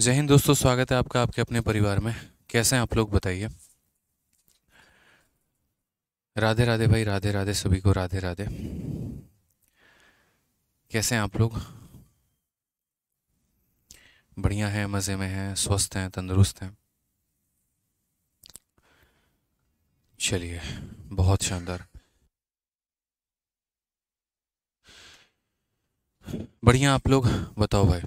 जय हिंद दोस्तों स्वागत है आपका आपके अपने परिवार में कैसे हैं आप लोग बताइए राधे राधे भाई राधे राधे सभी को राधे राधे कैसे हैं आप लोग बढ़िया हैं मज़े में हैं स्वस्थ हैं तंदुरुस्त हैं चलिए बहुत शानदार बढ़िया आप लोग बताओ भाई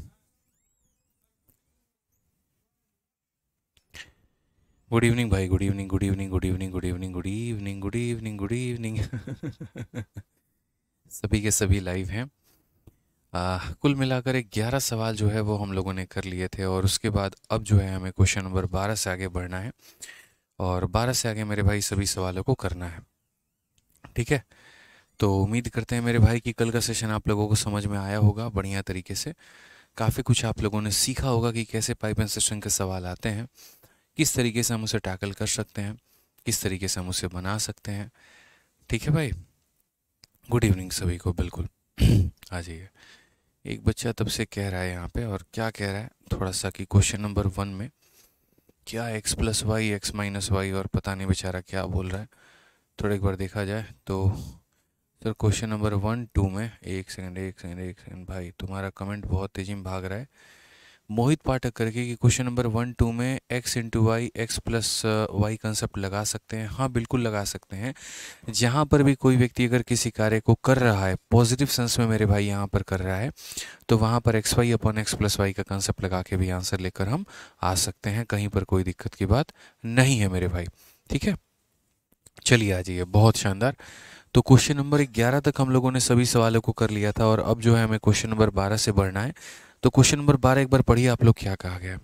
गुड इवनिंग भाई good evening good evening good evening good evening good evening good evening good evening सभी के सभी लाइव हैं कुल मिलाकर ग्यारह सवाल जो है वो हम लोगों ने कर लिए थे और उसके बाद अब जो है हमें क्वेश्चन नंबर बारह से आगे बढ़ना है और बारह से आगे मेरे भाई सभी सवालों को करना है ठीक है तो उम्मीद करते हैं मेरे भाई कि कल का सेशन आप लोगों को समझ में आया होगा बढ़िया तरीके से काफ़ी कुछ आप लोगों ने सीखा होगा कि कैसे पाइप एंड सेशन के सवाल आते हैं किस तरीके से हम उसे टैकल कर सकते हैं किस तरीके से हम उसे बना सकते हैं ठीक है भाई गुड इवनिंग सभी को बिल्कुल आ जाइए एक बच्चा तब से कह रहा है यहाँ पे और क्या कह रहा है थोड़ा सा कि क्वेश्चन नंबर वन में क्या X plus Y X minus Y और पता नहीं बेचारा क्या बोल रहा है थोड़ा एक बार देखा जाए तो sir question number one two में एक सेकंड एक सेकंड एक सेकंड भाई तुम्हारा कमेंट बहुत तेज़ी में भाग रहा है मोहित पाठक करके कि क्वेश्चन नंबर वन टू में X into Y X plus Y concept लगा सकते हैं हाँ बिल्कुल लगा सकते हैं जहाँ पर भी कोई व्यक्ति अगर किसी कार्य को कर रहा है पॉजिटिव सेंस में मेरे भाई यहाँ पर कर रहा है तो वहाँ पर एक्स वाई अपन एक्स प्लस वाई का कंसेप्ट लगा के भी आंसर लेकर हम आ सकते हैं कहीं पर कोई दिक्कत की बात नहीं है मेरे भाई ठीक है चलिए आ जाइए बहुत शानदार तो क्वेश्चन नंबर ग्यारह तक हम लोगों ने सभी सवालों को कर लिया था और अब जो है हमें क्वेश्चन नंबर बारह से बढ़ना है तो क्वेश्चन नंबर बारह एक बार पढ़िए आप लोग क्या कहा गया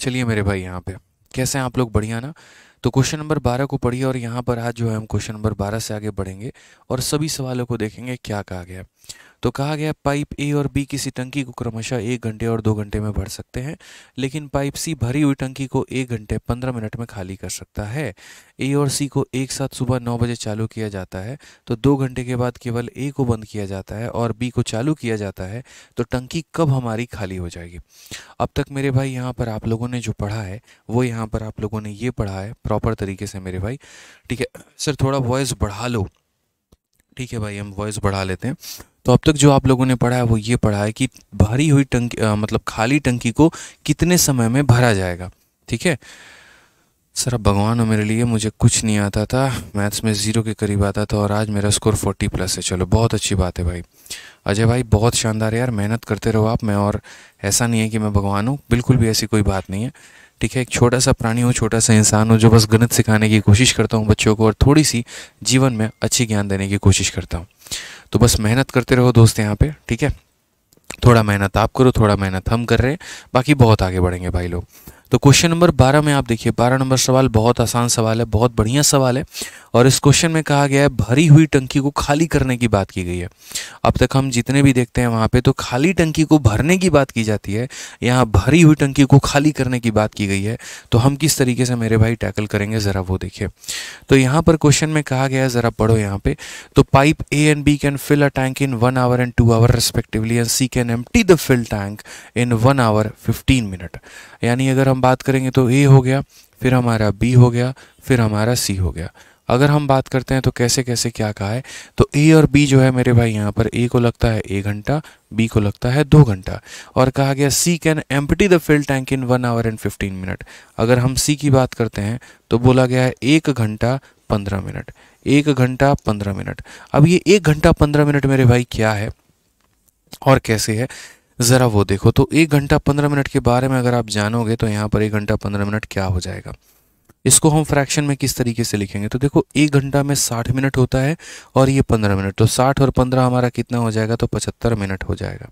चलिए मेरे भाई यहाँ पे कैसे हैं आप लोग बढ़िया ना तो क्वेश्चन नंबर बारह को पढ़िए और यहाँ पर आज जो है हम क्वेश्चन नंबर बारह से आगे बढ़ेंगे और सभी सवालों को देखेंगे क्या कहा गया है तो कहा गया पाइप ए और बी किसी टंकी को क्रमशः एक घंटे और दो घंटे में भर सकते हैं लेकिन पाइप सी भरी हुई टंकी को एक घंटे पंद्रह मिनट में खाली कर सकता है ए और सी को एक साथ सुबह नौ बजे चालू किया जाता है तो दो घंटे के बाद केवल ए को बंद किया जाता है और बी को चालू किया जाता है तो टंकी कब हमारी खाली हो जाएगी अब तक मेरे भाई यहाँ पर आप लोगों ने जो पढ़ा है वो यहाँ पर आप लोगों ने ये पढ़ा है प्रॉपर तरीके से मेरे भाई ठीक है सर थोड़ा वॉइस बढ़ा लो ठीक है भाई हम वॉइस बढ़ा लेते हैं तो अब तक जो आप लोगों ने पढ़ा है वो ये पढ़ा है कि भरी हुई टंकी आ, मतलब खाली टंकी को कितने समय में भरा जाएगा ठीक है सर अब भगवान हो मेरे लिए मुझे कुछ नहीं आता था मैथ्स में ज़ीरो के करीब आता था और आज मेरा स्कोर फोर्टी प्लस है चलो बहुत अच्छी बात है भाई अजय भाई बहुत शानदार है यार मेहनत करते रहो आप मैं और ऐसा नहीं है कि मैं भगवान हूँ बिल्कुल भी ऐसी कोई बात नहीं है ठीक है एक छोटा सा प्राणी हो छोटा सा इंसान हो जो बस गणित सिखाने की कोशिश करता हूँ बच्चों को और थोड़ी सी जीवन में अच्छी ज्ञान देने की कोशिश करता हूँ तो बस मेहनत करते रहो दोस्त यहाँ पे ठीक है थोड़ा मेहनत आप करो थोड़ा मेहनत हम कर रहे हैं बाकी बहुत आगे बढ़ेंगे भाई लोग तो क्वेश्चन नंबर बारह में आप देखिए बारह नंबर सवाल बहुत आसान सवाल है बहुत बढ़िया सवाल है और इस क्वेश्चन में कहा गया है भरी हुई टंकी को खाली करने की बात की गई है अब तक हम जितने भी देखते हैं वहाँ पे तो खाली टंकी को भरने की बात की जाती है यहाँ भरी हुई टंकी को खाली करने की बात की गई है तो हम किस तरीके से मेरे भाई टैकल करेंगे ज़रा वो देखिए तो यहाँ पर क्वेश्चन में कहा गया है ज़रा पढ़ो यहाँ पे तो pipe A and B can fill a tank in one hour and two hour respectively and C can एम the fill tank in one hour fifteen minute यानी अगर हम बात करेंगे तो ए हो गया फिर हमारा बी हो गया फिर हमारा सी हो गया अगर हम बात करते हैं तो कैसे कैसे क्या कहा है तो ए और बी जो है मेरे भाई यहाँ पर ए को लगता है एक घंटा बी को लगता है दो घंटा और कहा गया C can empty the fill tank in one hour and fifteen minute अगर हम सी की बात करते हैं तो बोला गया है एक घंटा पंद्रह मिनट एक घंटा पंद्रह मिनट अब ये एक घंटा पंद्रह मिनट मेरे भाई क्या है और कैसे है ज़रा वो देखो तो एक घंटा पंद्रह मिनट के बारे में अगर आप जानोगे तो यहाँ पर एक घंटा पंद्रह मिनट क्या हो जाएगा इसको हम फ्रैक्शन में किस तरीके से लिखेंगे तो देखो एक घंटा में साठ मिनट होता है और ये पंद्रह मिनट तो साठ और पंद्रह हमारा कितना हो जाएगा तो पचहत्तर मिनट हो जाएगा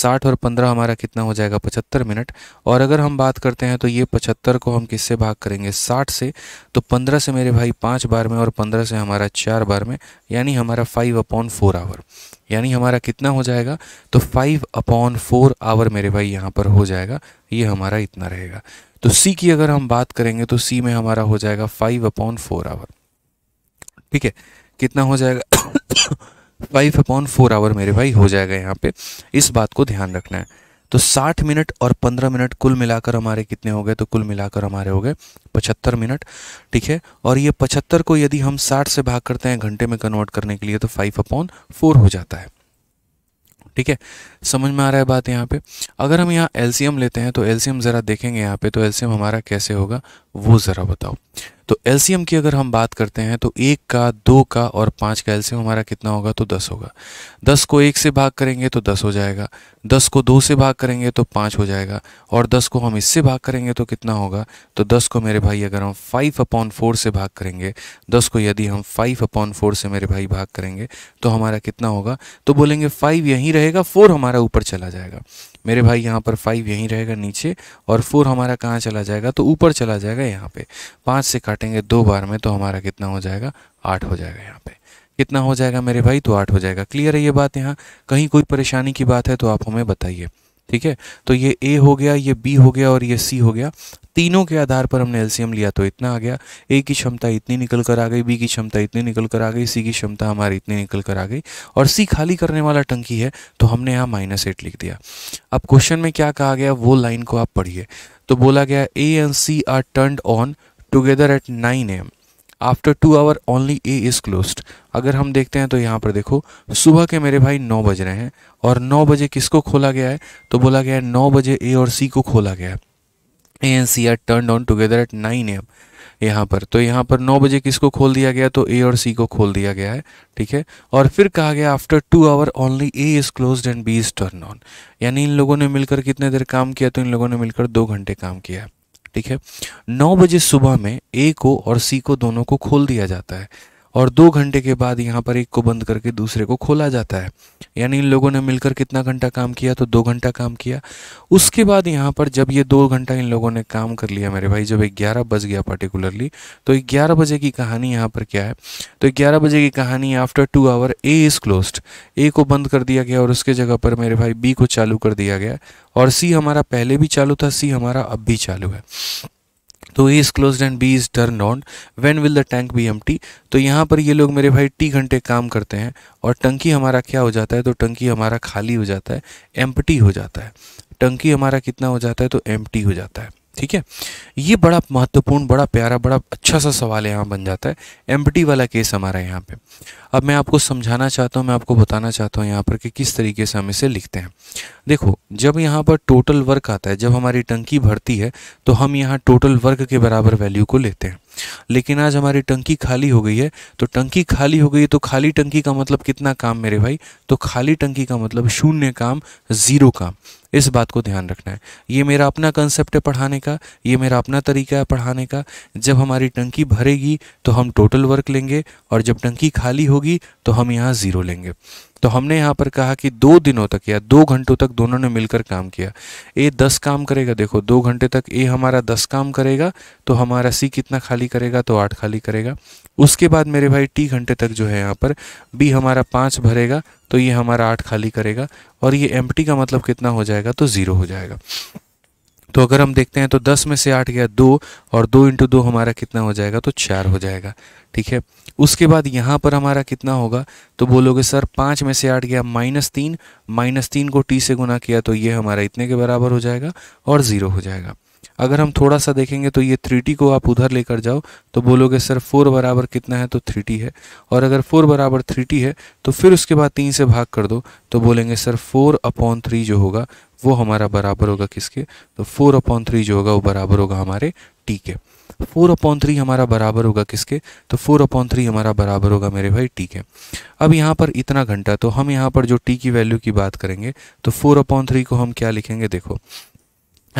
साठ और पंद्रह हमारा कितना हो जाएगा पचहत्तर मिनट और अगर हम बात करते हैं तो ये पचहत्तर को हम किससे भाग करेंगे साठ से तो पंद्रह से मेरे भाई पाँच बार में और पंद्रह से हमारा चार बार में यानी हमारा फाइव अपॉन फोर आवर यानी हमारा कितना हो जाएगा तो फाइव अपॉन फोर आवर मेरे भाई यहाँ पर हो जाएगा ये हमारा इतना रहेगा तो सी की अगर हम बात करेंगे तो सी में हमारा हो जाएगा फाइव अपॉन फोर आवर ठीक है कितना हो जाएगा फाइव अपॉन फोर आवर मेरे भाई हो जाएगा यहाँ पे इस बात को ध्यान रखना है तो साठ मिनट और पंद्रह मिनट कुल मिलाकर हमारे कितने हो गए तो कुल मिलाकर हमारे हो गए पचहत्तर मिनट ठीक है और ये पचहत्तर को यदि हम साठ से भाग करते हैं घंटे में कन्वर्ट करने के लिए तो फाइव अपॉन फोर हो जाता है ठीक है समझ में आ रहा है बात यहाँ पे अगर हम यहाँ एलसीएम लेते हैं तो एलसीएम ज़रा देखेंगे यहाँ पे तो एलसीएम हमारा कैसे होगा वो ज़रा बताओ तो एलसीएम की अगर हम बात करते हैं तो एक का दो का और पाँच का एलसीएम हमारा कितना होगा तो दस होगा दस को एक से भाग करेंगे तो दस हो जाएगा दस को दो से भाग करेंगे तो पाँच हो जाएगा और दस को हम इससे भाग करेंगे तो कितना होगा तो दस को मेरे भाई अगर हम फाइव अपॉन फोर से भाग करेंगे दस को यदि हम फाइव अपॉन फोर से मेरे भाई भाग करेंगे तो हमारा कितना होगा तो बोलेंगे फाइव यहीं रहेगा फोर हमारा हमारा ऊपर चला जाएगा मेरे भाई यहाँ पर फाइव यहीं रहेगा नीचे और फोर हमारा कहाँ चला जाएगा तो ऊपर चला जाएगा यहाँ पे पाँच से काटेंगे दो बार में तो हमारा कितना हो जाएगा आठ हो जाएगा यहाँ पे कितना हो जाएगा मेरे भाई तो आठ हो जाएगा क्लियर है ये बात यहाँ कहीं कोई परेशानी की बात है तो आप हमें बताइए ठीक है तो ये ए हो गया ये बी हो गया और ये सी हो गया तीनों के आधार पर हमने एलसीएम लिया तो इतना आ गया ए की क्षमता इतनी निकल कर आ गई बी की क्षमता इतनी निकल कर आ गई सी की क्षमता हमारी इतनी निकल कर आ गई और सी खाली करने वाला टंकी है तो हमने यहाँ माइनस एट लिख दिया अब क्वेश्चन में क्या कहा गया वो लाइन को आप पढ़िए तो बोला गया A and C are turn on together at nine M after two hour only A is closed अगर हम देखते हैं तो यहाँ पर देखो सुबह के मेरे भाई नौ बज रहे हैं और नौ बजे किसको खोला गया है तो बोला गया है नौ बजे ए और सी को खोला गया है A and C are turn on together at nine M यहाँ पर तो यहाँ पर नौ बजे किसको खोल दिया गया तो ए और सी को खोल दिया गया है ठीक है और फिर कहा गया after two hour only A is close and B is turn on यानी इन लोगों ने मिलकर कितने देर काम किया तो इन लोगों ने मिलकर दो घंटे काम किया ठीक है नौ बजे सुबह में ए को और सी को दोनों को खोल दिया जाता है और दो घंटे के बाद यहाँ पर एक को बंद करके दूसरे को खोला जाता है यानी इन लोगों ने मिलकर कितना घंटा काम किया तो दो घंटा काम किया उसके बाद यहाँ पर जब ये दो घंटा इन लोगों ने काम कर लिया मेरे भाई जब ग्यारह बज गया पर्टिकुलरली तो ग्यारह बजे की कहानी यहाँ पर क्या है तो ग्यारह बजे की कहानी after two hour A is close A को बंद कर दिया गया और उसके जगह पर मेरे भाई बी को चालू कर दिया गया और सी हमारा पहले भी चालू था सी हमारा अब भी चालू है तो A is close and B is turn on when will the tank be एम तो यहाँ पर ये लोग मेरे भाई टी घंटे काम करते हैं और टंकी हमारा क्या हो जाता है तो टंकी हमारा खाली हो जाता है एम्पटी हो जाता है टंकी हमारा कितना हो जाता है तो एम हो जाता है ठीक है ये बड़ा महत्वपूर्ण बड़ा प्यारा बड़ा अच्छा सा सवाल यहाँ बन जाता है एम वाला केस हमारा यहाँ पे अब मैं आपको समझाना चाहता हूँ मैं आपको बताना चाहता हूँ यहाँ पर कि किस तरीके से हम इसे लिखते हैं देखो जब यहाँ पर टोटल वर्क आता है जब हमारी टंकी भरती है तो हम यहाँ टोटल वर्क के बराबर वैल्यू को लेते हैं लेकिन आज हमारी टंकी खाली हो गई है तो टंकी खाली हो गई तो खाली टंकी का मतलब कितना काम मेरे भाई तो खाली टंकी का मतलब शून्य काम ज़ीरो काम इस बात को ध्यान रखना है ये मेरा अपना कंसेप्ट है पढ़ाने का ये मेरा अपना तरीका है पढ़ाने का जब हमारी टंकी भरेगी तो हम टोटल वर्क लेंगे और जब टंकी खाली होगी तो हम यहाँ ज़ीरो लेंगे तो हमने यहाँ पर कहा कि दो दिनों तक या दो घंटों तक दोनों ने मिलकर काम किया ए दस काम करेगा देखो दो घंटे तक ए हमारा दस काम करेगा तो हमारा सी कितना खाली करेगा तो आठ खाली करेगा उसके बाद मेरे भाई टी घंटे तक जो है यहाँ पर बी हमारा पाँच भरेगा तो ये हमारा आठ खाली करेगा और ये एम का मतलब कितना हो जाएगा तो ज़ीरो हो जाएगा तो अगर हम देखते हैं तो दस में से आठ गया दो और दो इंटू दो हमारा कितना हो जाएगा तो चार हो जाएगा ठीक है उसके बाद यहाँ पर हमारा कितना होगा तो बोलोगे सर पाँच में से आठ गया माइनस तीन माइनस तीन को टी से गुना किया तो ये हमारा इतने के बराबर हो जाएगा और ज़ीरो हो जाएगा अगर हम थोड़ा सा देखेंगे तो ये थ्री को आप उधर लेकर जाओ तो बोलोगे सर फोर बराबर कितना है तो थ्री है और अगर फोर बराबर थ्री है तो फिर उसके बाद तीन से भाग कर दो तो बोलेंगे सर फोर अपॉन थ्री जो होगा वो हमारा बराबर होगा किसके तो फोर अपॉन थ्री जो होगा वो बराबर होगा हमारे टी के फोर अपॉन थ्री हमारा बराबर होगा किसके तो फोर अपॉन थ्री हमारा बराबर होगा मेरे भाई टी के अब यहाँ पर इतना घंटा तो हम यहाँ पर जो टी की वैल्यू की बात करेंगे तो फोर अपॉन थ्री को हम क्या लिखेंगे देखो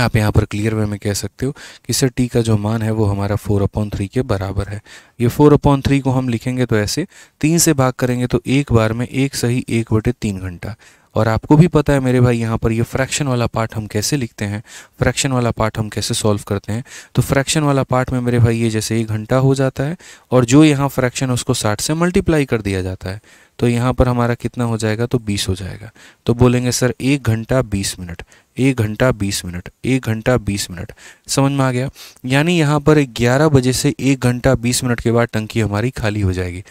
आप यहाँ पर क्लियर वे में कह सकते हो कि सर टी का जो मान है वो हमारा फोर अपॉन थ्री के बराबर है ये फोर अपॉन थ्री को हम लिखेंगे तो ऐसे तीन से भाग करेंगे तो एक बार में एक सही एक बटे तीन घंटा और आपको भी पता है मेरे भाई यहाँ पर ये फ्रैक्शन वाला पार्ट हम कैसे लिखते हैं फ्रैक्शन वाला पार्ट हम कैसे सॉल्व करते हैं तो फ्रैक्शन वाला पार्ट में मेरे भाई ये जैसे एक घंटा हो जाता है और जो यहाँ फ्रैक्शन उसको साठ से मल्टीप्लाई कर दिया जाता है तो यहाँ पर हमारा कितना हो जाएगा तो बीस हो जाएगा तो बोलेंगे सर एक घंटा बीस मिनट एक घंटा बीस मिनट एक घंटा बीस मिनट समझ में आ गया यानी यहाँ पर ग्यारह बजे से एक घंटा बीस मिनट के बाद टंकी हमारी खाली हो जाएगी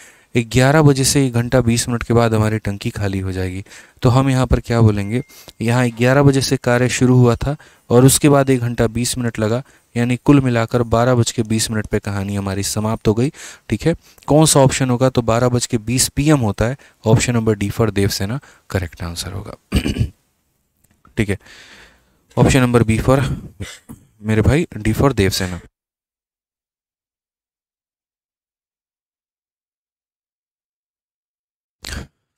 ग्यारह बजे से एक घंटा बीस मिनट के बाद हमारी टंकी खाली हो जाएगी तो हम यहाँ पर क्या बोलेंगे यहाँ ग्यारह बजे से कार्य शुरू हुआ था और उसके बाद एक घंटा बीस मिनट लगा यानी कुल मिलाकर बारह बज के बीस मिनट पर कहानी हमारी समाप्त हो गई ठीक है कौन सा ऑप्शन होगा तो बारह बज के बीस पी होता है option number D for Devsena correct answer होगा ठीक है ऑप्शन नंबर बी फॉर मेरे भाई डी फॉर देवसेना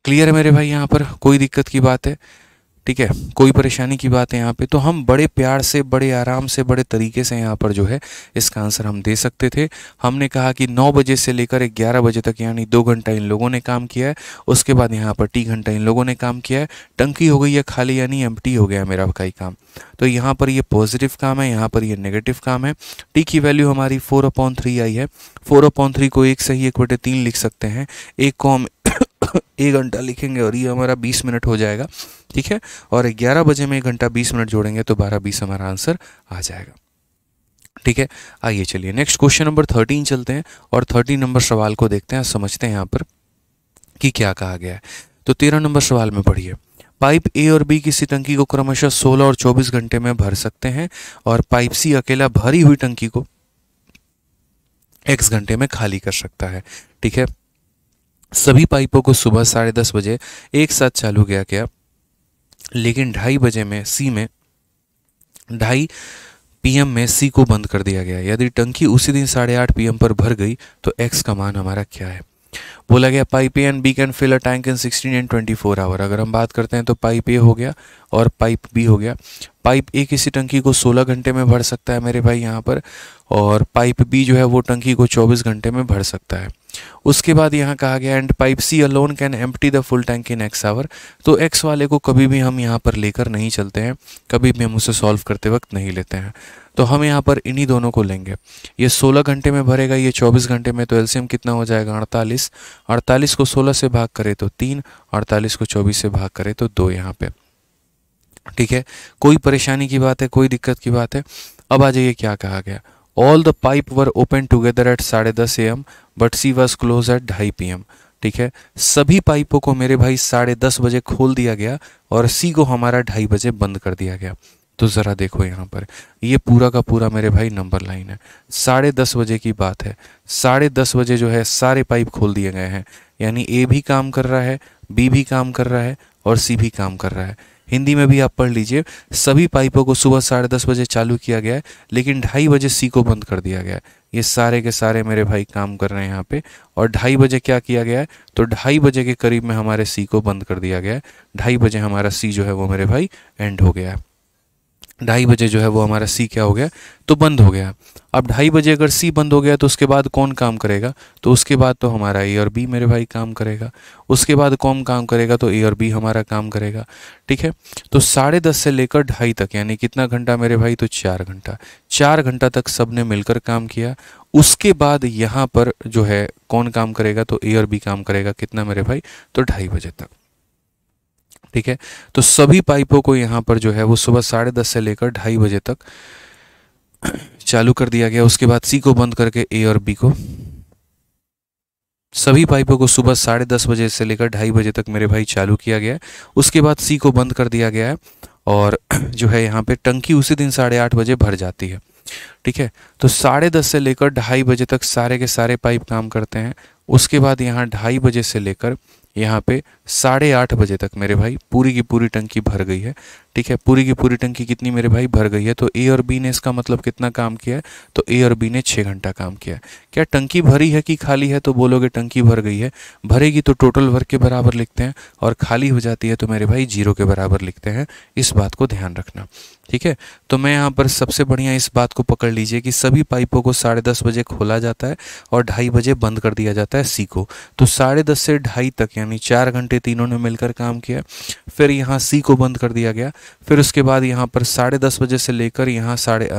क्लियर है मेरे भाई यहाँ पर कोई दिक्कत की बात है ठीक है कोई परेशानी की बात है यहाँ पे तो हम बड़े प्यार से बड़े आराम से बड़े तरीके से यहाँ पर जो है इसका आंसर हम दे सकते थे हमने कहा कि नौ बजे से लेकर ग्यारह बजे तक यानी दो घंटा इन लोगों ने काम किया है उसके बाद यहाँ पर टी घंटा इन लोगों ने काम किया है टंकी हो गई है खाली यानी एम हो गया मेरा कई काम तो यहाँ पर ये पॉजिटिव काम है यहाँ पर ये नेगेटिव काम है टी की वैल्यू हमारी फोर अपॉन थ्री आई है फोर अपॉन थ्री को एक सही एक बटे तीन लिख सकते हैं एक को हम एक घंटा लिखेंगे और ये हमारा बीस मिनट हो जाएगा ठीक है और ग्यारह बजे में एक घंटा बीस मिनट जोड़ेंगे तो बारह बीस हमारा आंसर आ जाएगा ठीक है आइए चलिए नेक्स्ट क्वेश्चन नंबर थर्टीन चलते हैं और थर्टीन नंबर सवाल को देखते हैं समझते हैं यहाँ पर कि क्या कहा गया है तो तेरह नंबर सवाल में पढ़िए पाइप ए और बी किसी टंकी को क्रमशः सोलह और चौबीस घंटे में भर सकते हैं और पाइप सी अकेला भरी हुई टंकी को एक्स घंटे में खाली कर सकता है ठीक है सभी पाइपों को सुबह साढ़े दस बजे एक साथ चालू किया गया लेकिन ढाई बजे में सी में ढाई पीएम में सी को बंद कर दिया गया यदि टंकी उसी दिन साढ़े आठ पी पर भर गई तो एक्स का मान हमारा क्या है बोला गया pipe A and B can fill a tank in sixteen and twenty four hour अगर हम बात करते हैं तो पाइप ए हो गया और पाइप बी हो गया पाइप ए किसी टंकी को सोलह घंटे में भर सकता है मेरे भाई यहाँ पर और पाइप बी जो है वो टंकी को चौबीस घंटे में भर सकता है उसके बाद यहाँ कहा गया and pipe C alone can empty the full tank in X hour तो एक्स वाले को कभी भी हम यहाँ पर लेकर नहीं चलते हैं कभी भी हम उसे सॉल्व करते वक्त नहीं लेते हैं तो हम यहाँ पर इन्हीं दोनों को लेंगे ये 16 घंटे में भरेगा ये 24 घंटे में तो एलसीएम कितना हो जाएगा 48 48 को 16 से भाग करें तो तीन 48 को 24 से भाग करें तो दो यहाँ पे ठीक है कोई परेशानी की बात है कोई दिक्कत की बात है अब आ जाइए क्या कहा गया all the pipe were open together at साढ़े दस A M but C was close at ढाई पी एम ठीक है सभी पाइपों को मेरे भाई साढ़े दस बजे खोल दिया गया और सी को हमारा ढाई बजे बंद कर दिया गया तो ज़रा देखो यहाँ पर ये पूरा का पूरा मेरे भाई नंबर लाइन है साढ़े दस बजे की बात है साढ़े दस बजे जो है सारे पाइप खोल दिए गए हैं यानी ए भी काम कर रहा है बी भी काम कर रहा है और सी भी काम कर रहा है हिंदी में भी आप पढ़ लीजिए सभी पाइपों को सुबह साढ़े दस बजे चालू किया गया है लेकिन ढाई बजे सी को बंद कर दिया गया है ये सारे के सारे मेरे भाई काम कर रहे हैं यहाँ पे और ढाई बजे क्या किया गया है तो ढाई बजे के करीब में हमारे सी को बंद कर दिया गया है ढाई बजे हमारा सी जो है वो मेरे भाई एंड हो गया है ढाई बजे जो है वो हमारा सी क्या हो गया तो बंद हो गया अब ढाई बजे अगर सी बंद हो गया तो उसके बाद कौन काम करेगा तो उसके बाद तो हमारा ए और बी मेरे भाई काम करेगा उसके बाद कौन काम करेगा तो ए और बी हमारा काम करेगा ठीक है तो साढ़े दस से लेकर ढाई तक यानी कितना घंटा मेरे भाई तो चार घंटा चार घंटा तक सब ने मिलकर काम किया उसके बाद यहाँ पर जो है कौन काम करेगा तो ए और बी काम करेगा कितना मेरे भाई तो ढाई बजे तक ठीक है तो सभी पाइपों को यहाँ पर जो है वो सुबह साढ़े दस से लेकर ढाई बजे तक चालू कर दिया गया उसके बाद सी को बंद करके ए और बी को सभी पाइपों को सुबह साढ़े दस बजे से लेकर ढाई बजे तक मेरे भाई चालू किया गया उसके बाद सी को बंद कर दिया गया है और जो है यहाँ पे टंकी उसी दिन साढ़े आठ बजे भर जाती है ठीक है तो साढ़े दस से लेकर ढाई बजे तक सारे के सारे पाइप काम करते हैं उसके बाद यहाँ ढाई बजे से लेकर यहाँ पे साढ़े आठ बजे तक मेरे भाई पूरी की पूरी टंकी भर गई है ठीक है पूरी की पूरी टंकी कितनी मेरे भाई भर गई है तो ए और बी ने इसका मतलब कितना काम किया है तो ए और बी ने छः घंटा काम किया है क्या टंकी भरी है कि खाली है तो बोलोगे टंकी भर गई है भरेगी तो टोटल वर्क के बराबर लिखते हैं और खाली हो जाती है तो मेरे भाई जीरो के बराबर लिखते हैं इस बात को ध्यान रखना ठीक है तो मैं यहाँ पर सबसे बढ़िया इस बात को पकड़ लीजिए कि सभी पाइपों को साढ़े दस बजे खोला जाता है और ढाई बजे बंद कर दिया जाता है सी को तो साढ़े दस से ढाई तक यानी चार घंटे तीनों ने मिलकर काम किया फिर यहाँ सी को बंद कर दिया गया फिर उसके बाद यहाँ पर साढ़े दस बजे से लेकर यहाँ साढ़े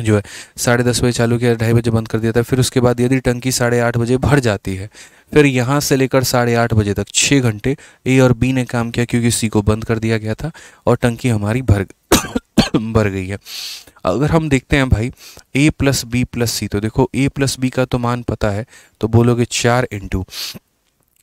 जो है साढ़े दस बजे चालू किया ढाई बजे बंद कर दिया था फिर उसके बाद यदि टंकी साढ़े आठ बजे भर जाती है फिर यहाँ से लेकर साढ़े आठ बजे तक छः घंटे ए और बी ने काम किया क्योंकि सी को बंद कर दिया गया था और टंकी हमारी भर भर गई है अगर हम देखते हैं भाई A plus B plus C तो देखो ए प्लस बी का तो मान पता है तो बोलोगे चार इंटू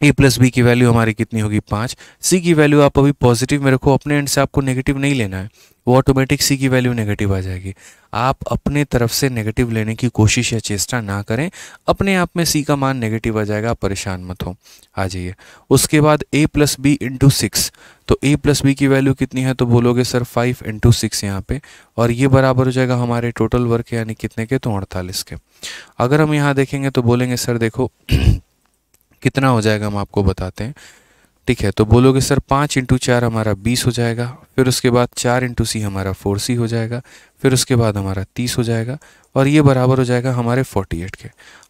ए प्लस बी की वैल्यू हमारी कितनी होगी पाँच सी की वैल्यू आप अभी पॉजिटिव में रखो अपने एंड से आपको नेगेटिव नहीं लेना है वो ऑटोमेटिक सी की वैल्यू नेगेटिव आ जाएगी आप अपने तरफ से नेगेटिव लेने की कोशिश या चेष्टा ना करें अपने आप में सी का मान नेगेटिव आ जाएगा आप परेशान मत हो आ जाइए उसके बाद A plus B into six तो ए प्लस बी की वैल्यू कितनी है तो बोलोगे सर फाइव इंटू सिक्स यहाँ पे और ये बराबर हो जाएगा हमारे टोटल वर्क यानी कितने के तो अड़तालीस के अगर हम यहाँ देखेंगे तो बोलेंगे सर देखो कितना हो जाएगा हम आपको बताते हैं ठीक है तो बोलोगे सर पाँच इंटू चार हमारा बीस हो जाएगा फिर उसके बाद चार इंटू सी हमारा फोर सी हो जाएगा फिर उसके बाद हमारा तीस हो जाएगा और ये बराबर हो जाएगा हमारे फोर्टी एट के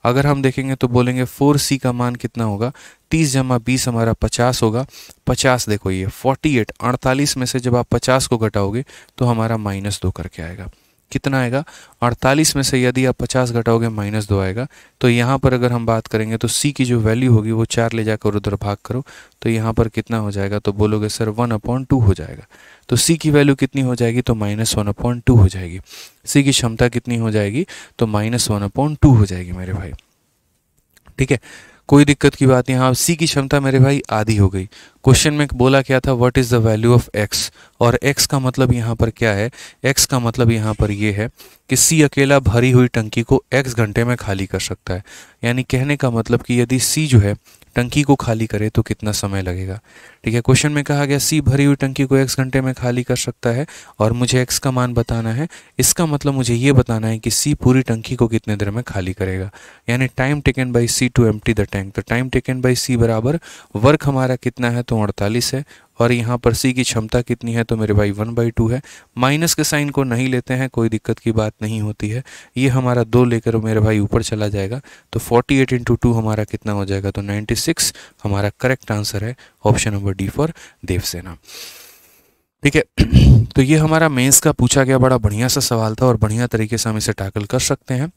अगर हम देखेंगे तो बोलेंगे फोर सी का मान कितना होगा तीस जमा बीस हमारा पचास होगा पचास देखो ये फोर्टी एट अड़तालीस में से जब आप पचास को घटाओगे तो हमारा माइनस दो करके आएगा कितना आएगा अड़तालीस में से यदि आप पचास घटाओगे माइनस दो आएगा तो यहाँ पर अगर हम बात करेंगे तो सी की जो वैल्यू होगी वो चार ले जाकर उधर भाग करो तो यहाँ पर कितना हो जाएगा तो बोलोगे सर वन अपॉइंट टू हो जाएगा तो सी की वैल्यू कितनी हो जाएगी तो माइनस वन अपॉइंट टू हो जाएगी सी की क्षमता कितनी हो जाएगी तो माइनस वन अपॉइंट टू हो जाएगी मेरे भाई ठीक है कोई दिक्कत की बात नहीं हाँ सी की क्षमता मेरे भाई आधी हो गई क्वेश्चन में बोला क्या था what is the value of X और एक्स का मतलब यहाँ पर क्या है एक्स का मतलब यहाँ पर ये है कि सी अकेला भरी हुई टंकी को एक्स घंटे में खाली कर सकता है यानी कहने का मतलब कि यदि सी जो है टंकी को खाली करे तो कितना समय लगेगा ठीक है क्वेश्चन में कहा गया सी भरी हुई टंकी को एक्स घंटे में खाली कर सकता है और मुझे एक्स का मान बताना है इसका मतलब मुझे ये बताना है कि सी पूरी टंकी को कितने देर में खाली करेगा यानी time taken by C to एम द टैंक तो टाइम टेकन बाई सी बराबर वर्क हमारा कितना है तो अड़तालीस है और यहाँ पर सी की क्षमता कितनी है तो मेरे भाई वन बाई टू है माइनस के साइन को नहीं लेते हैं कोई दिक्कत की बात नहीं होती है ये हमारा दो लेकर मेरे भाई ऊपर चला जाएगा तो फोर्टी एट इंटू टू हमारा कितना हो जाएगा तो नाइन्टी सिक्स हमारा करेक्ट आंसर है option number D for Devsena ठीक है तो ये हमारा मेंस का पूछा गया बड़ा बढ़िया सा सवाल था और बढ़िया तरीके से हम इसे टैकल कर सकते हैं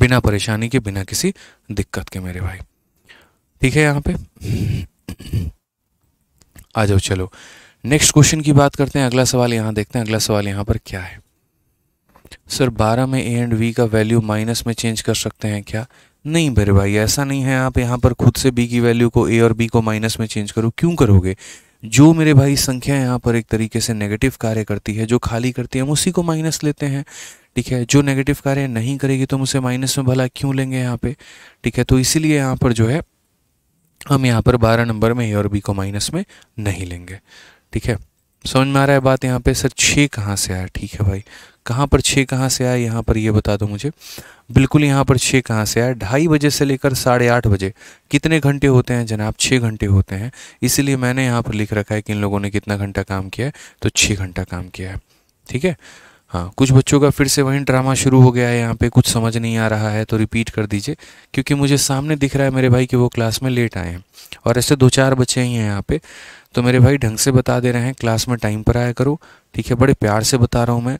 बिना परेशानी के बिना किसी दिक्कत के मेरे भाई ठीक है यहाँ पे आ जाओ चलो नेक्स्ट क्वेश्चन की बात करते हैं अगला सवाल यहाँ देखते हैं अगला सवाल यहाँ पर क्या है सर 12 में ए एंड वी का वैल्यू माइनस में चेंज कर सकते हैं क्या नहीं मेरे भाई ऐसा नहीं है आप यहाँ पर खुद से बी की वैल्यू को ए और बी को माइनस में चेंज करो क्यों करोगे जो मेरे भाई संख्या यहाँ पर एक तरीके से नेगेटिव कार्य करती है जो खाली करती है हम उसी को माइनस लेते हैं ठीक है जो नेगेटिव कार्य नहीं करेगी तो हम उसे माइनस में भला क्यों लेंगे यहाँ पे ठीक है तो इसीलिए यहाँ पर जो है हम यहाँ पर बारह नंबर में ए और बी को माइनस में नहीं लेंगे ठीक है समझ में आ रहा है बात यहाँ पे सर छः कहाँ से आया ठीक है भाई कहाँ पर छः कहाँ से आया यहाँ पर ये यह बता दो मुझे बिल्कुल यहाँ पर छः कहाँ से आया ढाई बजे से लेकर साढ़े आठ बजे कितने घंटे होते हैं जनाब छः घंटे होते हैं इसीलिए मैंने यहाँ पर लिख रखा है कि इन लोगों ने कितना घंटा काम किया है तो छः घंटा काम किया है ठीक है हाँ कुछ बच्चों का फिर से वही ड्रामा शुरू हो गया है यहाँ पे कुछ समझ नहीं आ रहा है तो रिपीट कर दीजिए क्योंकि मुझे सामने दिख रहा है मेरे भाई कि वो क्लास में लेट आए हैं और ऐसे दो चार बच्चे ही हैं यहाँ पे तो मेरे भाई ढंग से बता दे रहे हैं क्लास में टाइम पर आया करो ठीक है बड़े प्यार से बता रहा हूँ मैं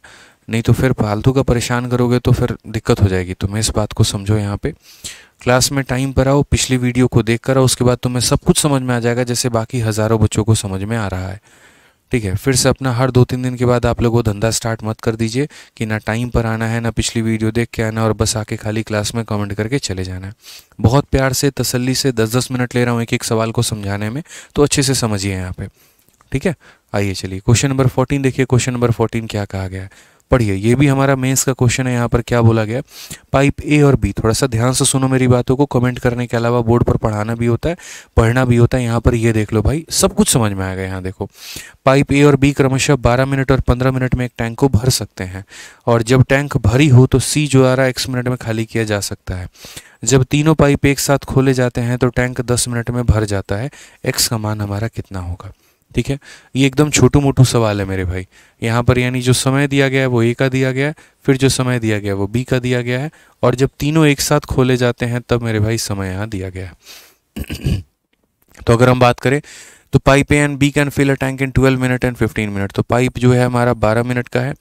नहीं तो फिर फालतू का परेशान करोगे तो फिर दिक्कत हो जाएगी तुम्हें तो इस बात को समझो यहाँ पे क्लास में टाइम पर आओ पिछली वीडियो को देख कर आओ उसके बाद तुम्हें सब कुछ समझ में आ जाएगा जैसे बाकी हज़ारों बच्चों को समझ में आ रहा है ठीक है फिर से अपना हर दो तीन दिन के बाद आप लोग वो धंधा स्टार्ट मत कर दीजिए कि ना टाइम पर आना है ना पिछली वीडियो देख के आना और बस आके खाली क्लास में कमेंट करके चले जाना है बहुत प्यार से तसल्ली से दस दस मिनट ले रहा हूँ एक एक सवाल को समझाने में तो अच्छे से समझिए यहाँ पे ठीक है आइए चलिए क्वेश्चन नंबर फोर्टीन देखिए क्वेश्चन नंबर फोर्टीन क्या कहा गया है पढ़िए ये भी हमारा मेंस का क्वेश्चन है यहाँ पर क्या बोला गया पाइप ए और बी थोड़ा सा ध्यान से सुनो मेरी बातों को कमेंट करने के अलावा बोर्ड पर पढ़ाना भी होता है पढ़ना भी होता है यहाँ पर ये देख लो भाई सब कुछ समझ में आएगा यहाँ देखो पाइप ए और बी क्रमशः बारह मिनट और पंद्रह मिनट में एक टैंक को भर सकते हैं और जब टैंक भरी हो तो सी जो आ रहा है एक्स मिनट में खाली किया जा सकता है जब तीनों पाइप एक साथ खोले जाते हैं तो टैंक दस मिनट में भर जाता है एक्स का मान हमारा कितना होगा ठीक है ये एकदम छोटू मोटू सवाल है मेरे भाई यहाँ पर यानी जो समय दिया गया है वो ए का दिया गया है फिर जो समय दिया गया है वो बी का दिया गया है और जब तीनों एक साथ खोले जाते हैं तब मेरे भाई समय यहाँ दिया गया है तो अगर हम बात करें तो pipe A and B can fill a tank in twelve minute and fifteen minute तो पाइप जो है हमारा बारह मिनट का है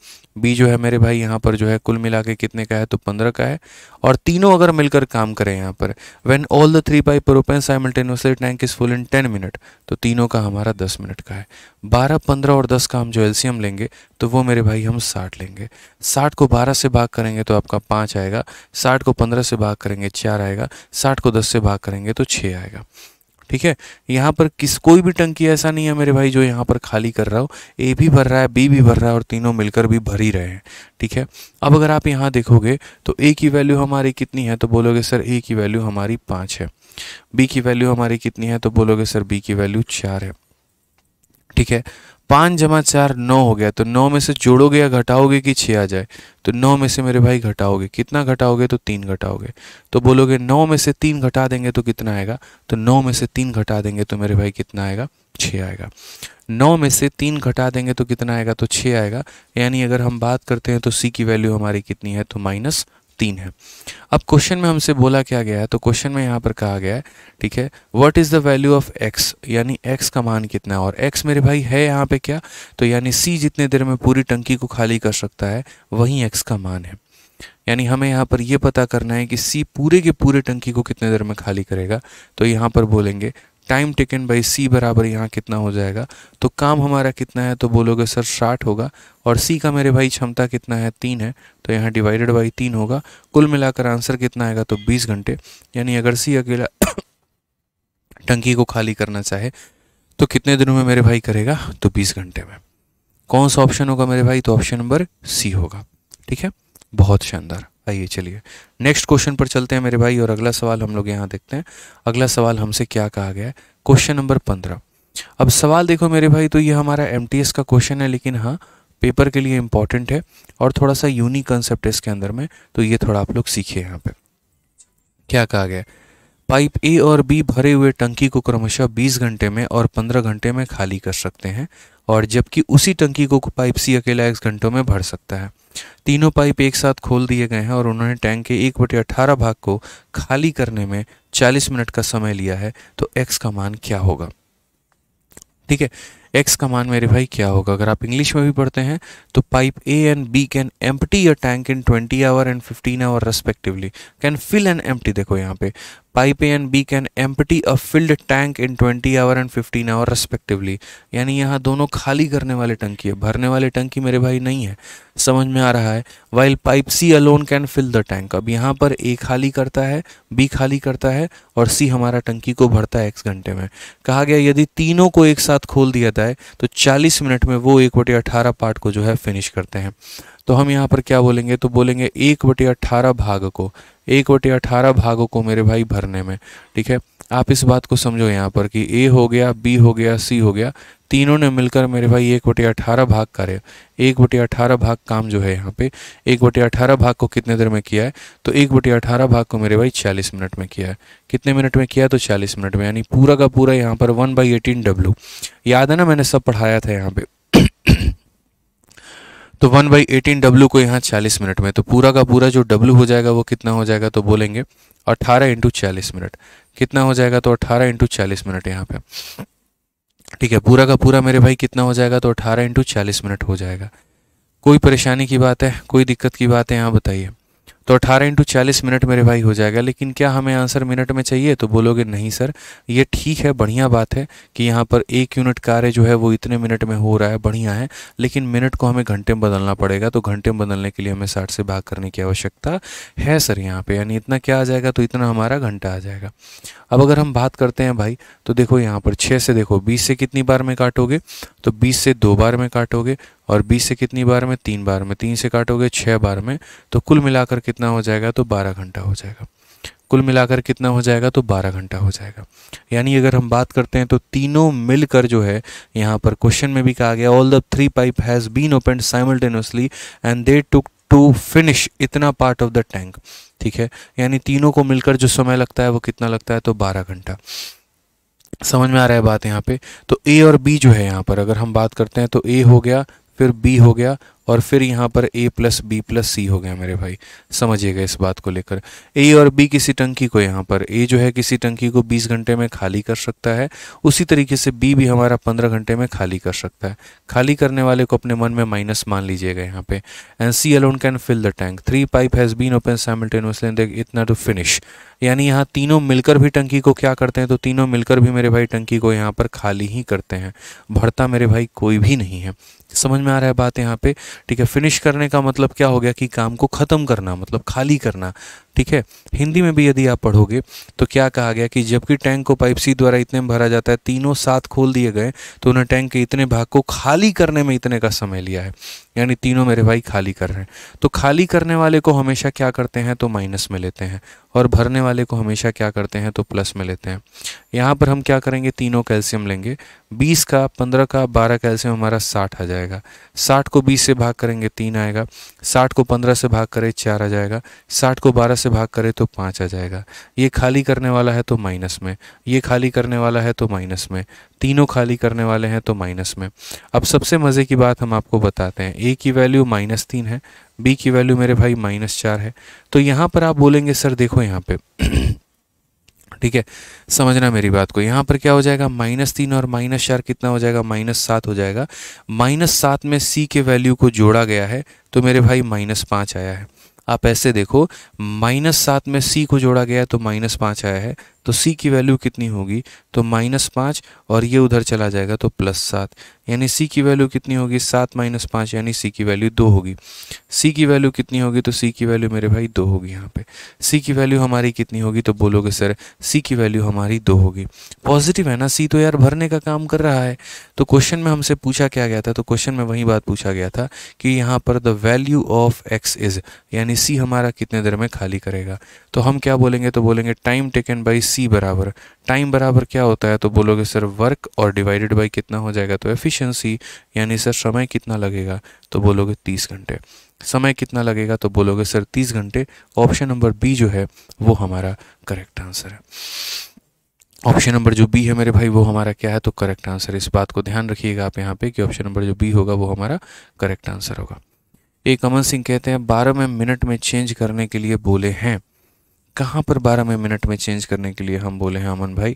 बी जो है मेरे भाई यहाँ पर जो है कुल मिला के कितने का है तो पंद्रह का है और तीनों अगर मिलकर काम करें यहाँ पर when all the three pipe open simultaneously tank is full in ten minute तो तीनों का हमारा दस मिनट का है बारह पंद्रह और दस का हम जो एल्सियम लेंगे तो वो मेरे भाई हम साठ लेंगे साठ को बारह से भाग करेंगे तो आपका पाँच आएगा साठ को पंद्रह से भाग करेंगे चार आएगा साठ को दस से भाग करेंगे तो छः आएगा ठीक है यहाँ पर किस कोई भी टंकी ऐसा नहीं है मेरे भाई जो यहाँ पर खाली कर रहा हो ए भी भर रहा है बी भी भर रहा है और तीनों मिलकर भी भर ही रहे हैं ठीक है अब अगर आप यहाँ देखोगे तो ए की वैल्यू हमारी कितनी है तो बोलोगे सर ए की वैल्यू हमारी पाँच है बी की वैल्यू हमारी कितनी है तो बोलोगे सर बी की वैल्यू चार है ठीक है पाँच जमा चार नौ हो गया तो नौ में से जोड़ोगे या घटाओगे कि छः आ जाए तो नौ में से मेरे भाई घटाओगे कितना घटाओगे तो तीन घटाओगे तो बोलोगे नौ में से तीन घटा देंगे तो कितना आएगा तो नौ में से तीन घटा देंगे तो मेरे भाई कितना आएगा छः आएगा नौ में से तीन घटा देंगे तो कितना आएगा तो छः आएगा यानी अगर हम बात करते हैं तो सी की वैल्यू हमारी कितनी है तो माइनस तीन है अब क्वेश्चन में हमसे बोला क्या गया है तो क्वेश्चन में यहाँ पर कहा गया है ठीक है what is the value of X यानी एक्स का मान कितना है और एक्स मेरे भाई है यहाँ पे क्या तो यानी सी जितने देर में पूरी टंकी को खाली कर सकता है वहीं एक्स का मान है यानी हमें यहाँ पर यह पता करना है कि सी पूरे के पूरे टंकी को कितने देर में खाली करेगा तो यहाँ पर बोलेंगे टाइम टेकन बाई सी बराबर यहाँ कितना हो जाएगा तो काम हमारा कितना है तो बोलोगे सर साठ होगा और सी का मेरे भाई क्षमता कितना है तीन है तो यहाँ डिवाइडेड बाई तीन होगा कुल मिलाकर आंसर कितना आएगा तो बीस घंटे यानी अगर सी अकेला टंकी को खाली करना चाहे तो कितने दिनों में मेरे भाई करेगा तो बीस घंटे में कौन सा ऑप्शन होगा मेरे भाई तो ऑप्शन नंबर सी होगा ठीक है बहुत शानदार आइए चलिए नेक्स्ट क्वेश्चन पर चलते हैं मेरे भाई और अगला सवाल हम लोग यहाँ देखते हैं अगला सवाल हमसे क्या कहा गया है क्वेश्चन नंबर पंद्रह अब सवाल देखो मेरे भाई तो ये हमारा एम का क्वेश्चन है लेकिन हाँ पेपर के लिए इम्पॉर्टेंट है और थोड़ा सा यूनिक कंसेप्ट है इसके अंदर में तो ये थोड़ा आप लोग सीखिए यहाँ पे क्या कहा गया पाइप ए और बी भरे हुए टंकी को क्रमशः 20 घंटे में और 15 घंटे में खाली कर सकते हैं और जबकि उसी टंकी को पाइप सी अकेला एक घंटों में भर सकता है तीनों पाइप एक साथ खोल दिए गए हैं और उन्होंने टैंक के एक बटे अठारह भाग को खाली करने में 40 मिनट का समय लिया है तो एक्स का मान क्या होगा ठीक है एक्स का मान मेरे भाई क्या होगा अगर आप इंग्लिश में भी पढ़ते हैं तो pipe A and B can empty a tank in twenty hour and fifteen hour respectively can fill and empty देखो यहाँ पे pipe A and B can empty a filled tank in twenty hour and fifteen hour respectively यानी यहाँ दोनों खाली करने वाले टंकी है भरने वाले टंकी मेरे भाई नहीं है समझ में आ रहा है while pipe C alone can fill the tank अब यहाँ पर ए खाली करता है बी खाली करता है और सी हमारा टंकी को भरता है एक्स घंटे में कहा गया यदि तीनों को एक साथ खोल दिया रहता है तो 40 मिनट में वो एक बटे अठारह पार्ट को जो है फिनिश करते हैं तो हम यहाँ पर क्या बोलेंगे तो बोलेंगे एक बटे अठारह भाग को एक बटे अठारह भागों को मेरे भाई भरने में ठीक है आप इस बात को समझो यहाँ पर कि ए हो गया बी हो गया सी हो गया तीनों ने मिलकर मेरे भाई एक बटे अठारह भाग करे एक बटे अठारह भाग काम जो है यहाँ पे एक बटे अठारह भाग को कितने देर में किया है तो एक बटे अठारह भाग को मेरे भाई चालीस मिनट में किया है कितने मिनट में किया तो चालीस मिनट में यानी पूरा का पूरा यहाँ पर वन बाई एटीन डब्लू याद है ना मैंने सब पढ़ाया था यहाँ पे तो वन बाई एटीन डब्ल्यू को यहाँ चालीस मिनट में तो पूरा का पूरा जो डब्ल्यू हो जाएगा वो कितना हो जाएगा तो बोलेंगे अट्ठारह इंटू चालीस मिनट कितना हो जाएगा तो अठारह इंटू चालीस मिनट यहाँ पे ठीक है पूरा का पूरा मेरे भाई कितना हो जाएगा तो अठारह इंटू चालीस मिनट हो जाएगा कोई परेशानी की बात है कोई दिक्कत की बात है यहाँ बताइए तो अठारह इंटू चालीस मिनट मेरे भाई हो जाएगा लेकिन क्या हमें आंसर मिनट में चाहिए तो बोलोगे नहीं सर ये ठीक है बढ़िया बात है कि यहाँ पर एक यूनिट कार्य जो है वो इतने मिनट में हो रहा है बढ़िया है लेकिन मिनट को हमें घंटे में बदलना पड़ेगा तो घंटे में बदलने के लिए हमें साठ से भाग करने की आवश्यकता है सर यहाँ पर यानी इतना क्या आ जाएगा तो इतना हमारा घंटा आ जाएगा अब अगर हम बात करते हैं भाई तो देखो यहाँ पर छः से देखो बीस से कितनी बार में काटोगे तो बीस से दो बार में काटोगे और बीस से कितनी बार में तीन बार में तीन से काटोगे छः बार में तो कुल मिलाकर कितना हो जाएगा तो बारह घंटा हो जाएगा कुल मिलाकर कितना हो जाएगा तो बारह घंटा हो जाएगा यानी अगर हम बात करते हैं तो तीनों मिलकर जो है यहाँ पर क्वेश्चन में भी कहा गया all the three pipe has been open simultaneously and they took to finish इतना पार्ट ऑफ द टैंक ठीक है यानी तीनों को मिलकर जो समय लगता है वो कितना लगता है तो बारह घंटा समझ में आ रहा है बात यहाँ पे तो ए और बी जो है यहाँ पर अगर हम बात करते हैं तो ए हो गया फिर बी हो गया और फिर यहाँ पर A plus B plus C हो गया मेरे भाई समझिएगा इस बात को लेकर ए और बी किसी टंकी को यहाँ पर ए जो है किसी टंकी को 20 घंटे में खाली कर सकता है उसी तरीके से बी भी हमारा 15 घंटे में खाली कर सकता है खाली करने वाले को अपने मन में माइनस मान लीजिएगा यहाँ पे and C alone can fill the tank three pipe has been open simultaneously इतना टू तो फिनिश यानी यहाँ तीनों मिलकर भी टंकी को क्या करते हैं तो तीनों मिलकर भी मेरे भाई टंकी को यहाँ पर खाली ही करते हैं भरता मेरे भाई कोई भी नहीं है समझ में आ रहा है बात यहाँ पे ठीक है फिनिश करने का मतलब क्या हो गया कि काम को ख़त्म करना मतलब खाली करना ठीक है हिंदी में भी यदि आप पढ़ोगे तो क्या कहा गया कि जबकि टैंक को पाइप सी द्वारा इतने में भरा जाता है तीनों साथ खोल दिए गए तो उन्हें टैंक के इतने भाग को खाली करने में इतने का समय लिया है यानी तीनों मेरे भाई खाली कर रहे हैं तो खाली करने वाले को हमेशा क्या करते हैं तो माइनस में लेते हैं और भरने वाले को हमेशा क्या करते हैं तो प्लस में लेते हैं यहाँ पर हम क्या करेंगे तीनों कैल्शियम लेंगे बीस का पंद्रह का बारह कैल्शियम हमारा साठ आ जाएगा साठ को बीस से भाग करेंगे तीन आएगा साठ को पंद्रह से भाग करें चार आ जाएगा साठ को बारह से भाग करें तो पाँच आ जाएगा ये खाली करने वाला है तो माइनस में ये खाली करने वाला है तो माइनस में तीनों खाली करने वाले हैं तो माइनस में अब सबसे मज़े की बात हम आपको बताते हैं ए की वैल्यू माइनस तीन है बी की वैल्यू मेरे भाई माइनस चार है तो यहाँ पर आप बोलेंगे सर देखो यहाँ पर ठीक है समझना मेरी बात को यहाँ पर क्या हो जाएगा माइनस तीन और माइनस चार कितना हो जाएगा माइनस सात हो जाएगा माइनस सात में सी के वैल्यू को जोड़ा गया है तो मेरे भाई माइनस पाँच आया है आप ऐसे देखो माइनस सात में सी को जोड़ा गया तो माइनस पाँच आया है तो सी की वैल्यू कितनी होगी तो माइनस पाँच और ये उधर चला जाएगा तो प्लस सात यानी सी की वैल्यू कितनी होगी सात माइनस पाँच यानी सी की वैल्यू दो होगी सी की वैल्यू कितनी होगी तो सी की वैल्यू मेरे भाई दो होगी यहाँ पे सी की वैल्यू हमारी कितनी होगी तो बोलोगे सर सी की वैल्यू हमारी दो होगी पॉजिटिव है ना सी तो यार भरने का काम कर रहा है तो क्वेश्चन में हमसे पूछा क्या गया था तो क्वेश्चन में वही बात पूछा गया था कि यहाँ पर the value of X is यानी सी हमारा कितने देर में खाली करेगा तो हम क्या बोलेंगे तो बोलेंगे टाइम टेकन बाई सी बराबर टाइम बराबर क्या होता है तो बोलोगे सर वर्क और डिवाइडेड बाई कितना हो जाएगा तो एफिशिएंसी यानी सर समय कितना लगेगा तो बोलोगे तीस घंटे समय कितना लगेगा तो बोलोगे सर तीस घंटे ऑप्शन नंबर बी जो है वो हमारा करेक्ट आंसर है ऑप्शन नंबर जो बी है मेरे भाई वो हमारा क्या है तो करेक्ट आंसर इस बात को ध्यान रखिएगा आप यहाँ पे कि ऑप्शन नंबर जो बी होगा वो हमारा करेक्ट आंसर होगा एक अमन सिंह कहते हैं बारह में मिनट में चेंज करने के लिए बोले हैं कहाँ पर बारह में मिनट में चेंज करने के लिए हम बोले हैं अमन भाई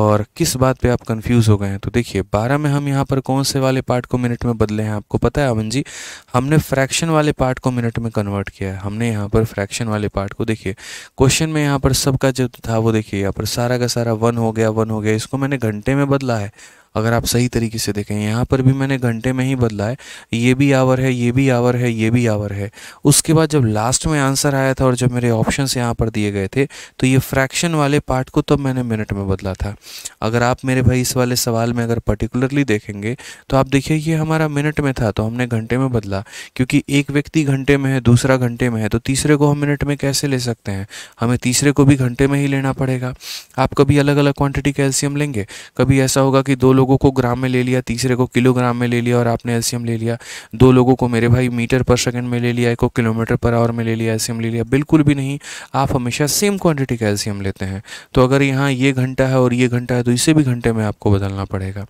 और किस बात पे आप कंफ्यूज हो गए हैं तो देखिए बारह में हम यहाँ पर कौन से वाले पार्ट को मिनट में बदले हैं आपको पता है अमन जी हमने फ्रैक्शन वाले पार्ट को मिनट में कन्वर्ट किया है हमने यहाँ पर फ्रैक्शन वाले पार्ट को देखिए क्वेश्चन में यहाँ पर सबका जो था वो देखिए यहाँ पर सारा का सारा वन हो गया वन हो गया इसको मैंने घंटे में बदला है अगर आप सही तरीके से देखें यहाँ पर भी मैंने घंटे में ही बदला है ये भी आवर है ये भी आवर है ये भी आवर है उसके बाद जब लास्ट में आंसर आया था और जब मेरे ऑप्शन यहाँ पर दिए गए थे तो ये फ्रैक्शन वाले पार्ट को तब मैंने मिनट में बदला था अगर आप मेरे भाई इस वाले सवाल में अगर पर्टिकुलरली देखेंगे तो आप देखिए ये हमारा मिनट में था तो हमने घंटे में बदला क्योंकि एक व्यक्ति घंटे में है दूसरा घंटे में है तो तीसरे को हम मिनट में कैसे ले सकते हैं हमें तीसरे को भी घंटे में ही लेना पड़ेगा आप कभी अलग अलग क्वांटिटी कैल्शियम लेंगे कभी ऐसा होगा कि दो लोग लोगों को ग्राम में ले लिया तीसरे को किलोग्राम में ले लिया और आपने एलसीएम ले लिया दो लोगों को मेरे भाई मीटर पर सेकंड में ले लिया एक को किलोमीटर पर आवर में ले लिया एलसीएम ले लिया बिल्कुल भी नहीं आप हमेशा सेम क्वान्टिटी का एलसीएम लेते हैं तो अगर यहाँ ये घंटा है और ये घंटा है तो इसे भी घंटे में आपको बदलना पड़ेगा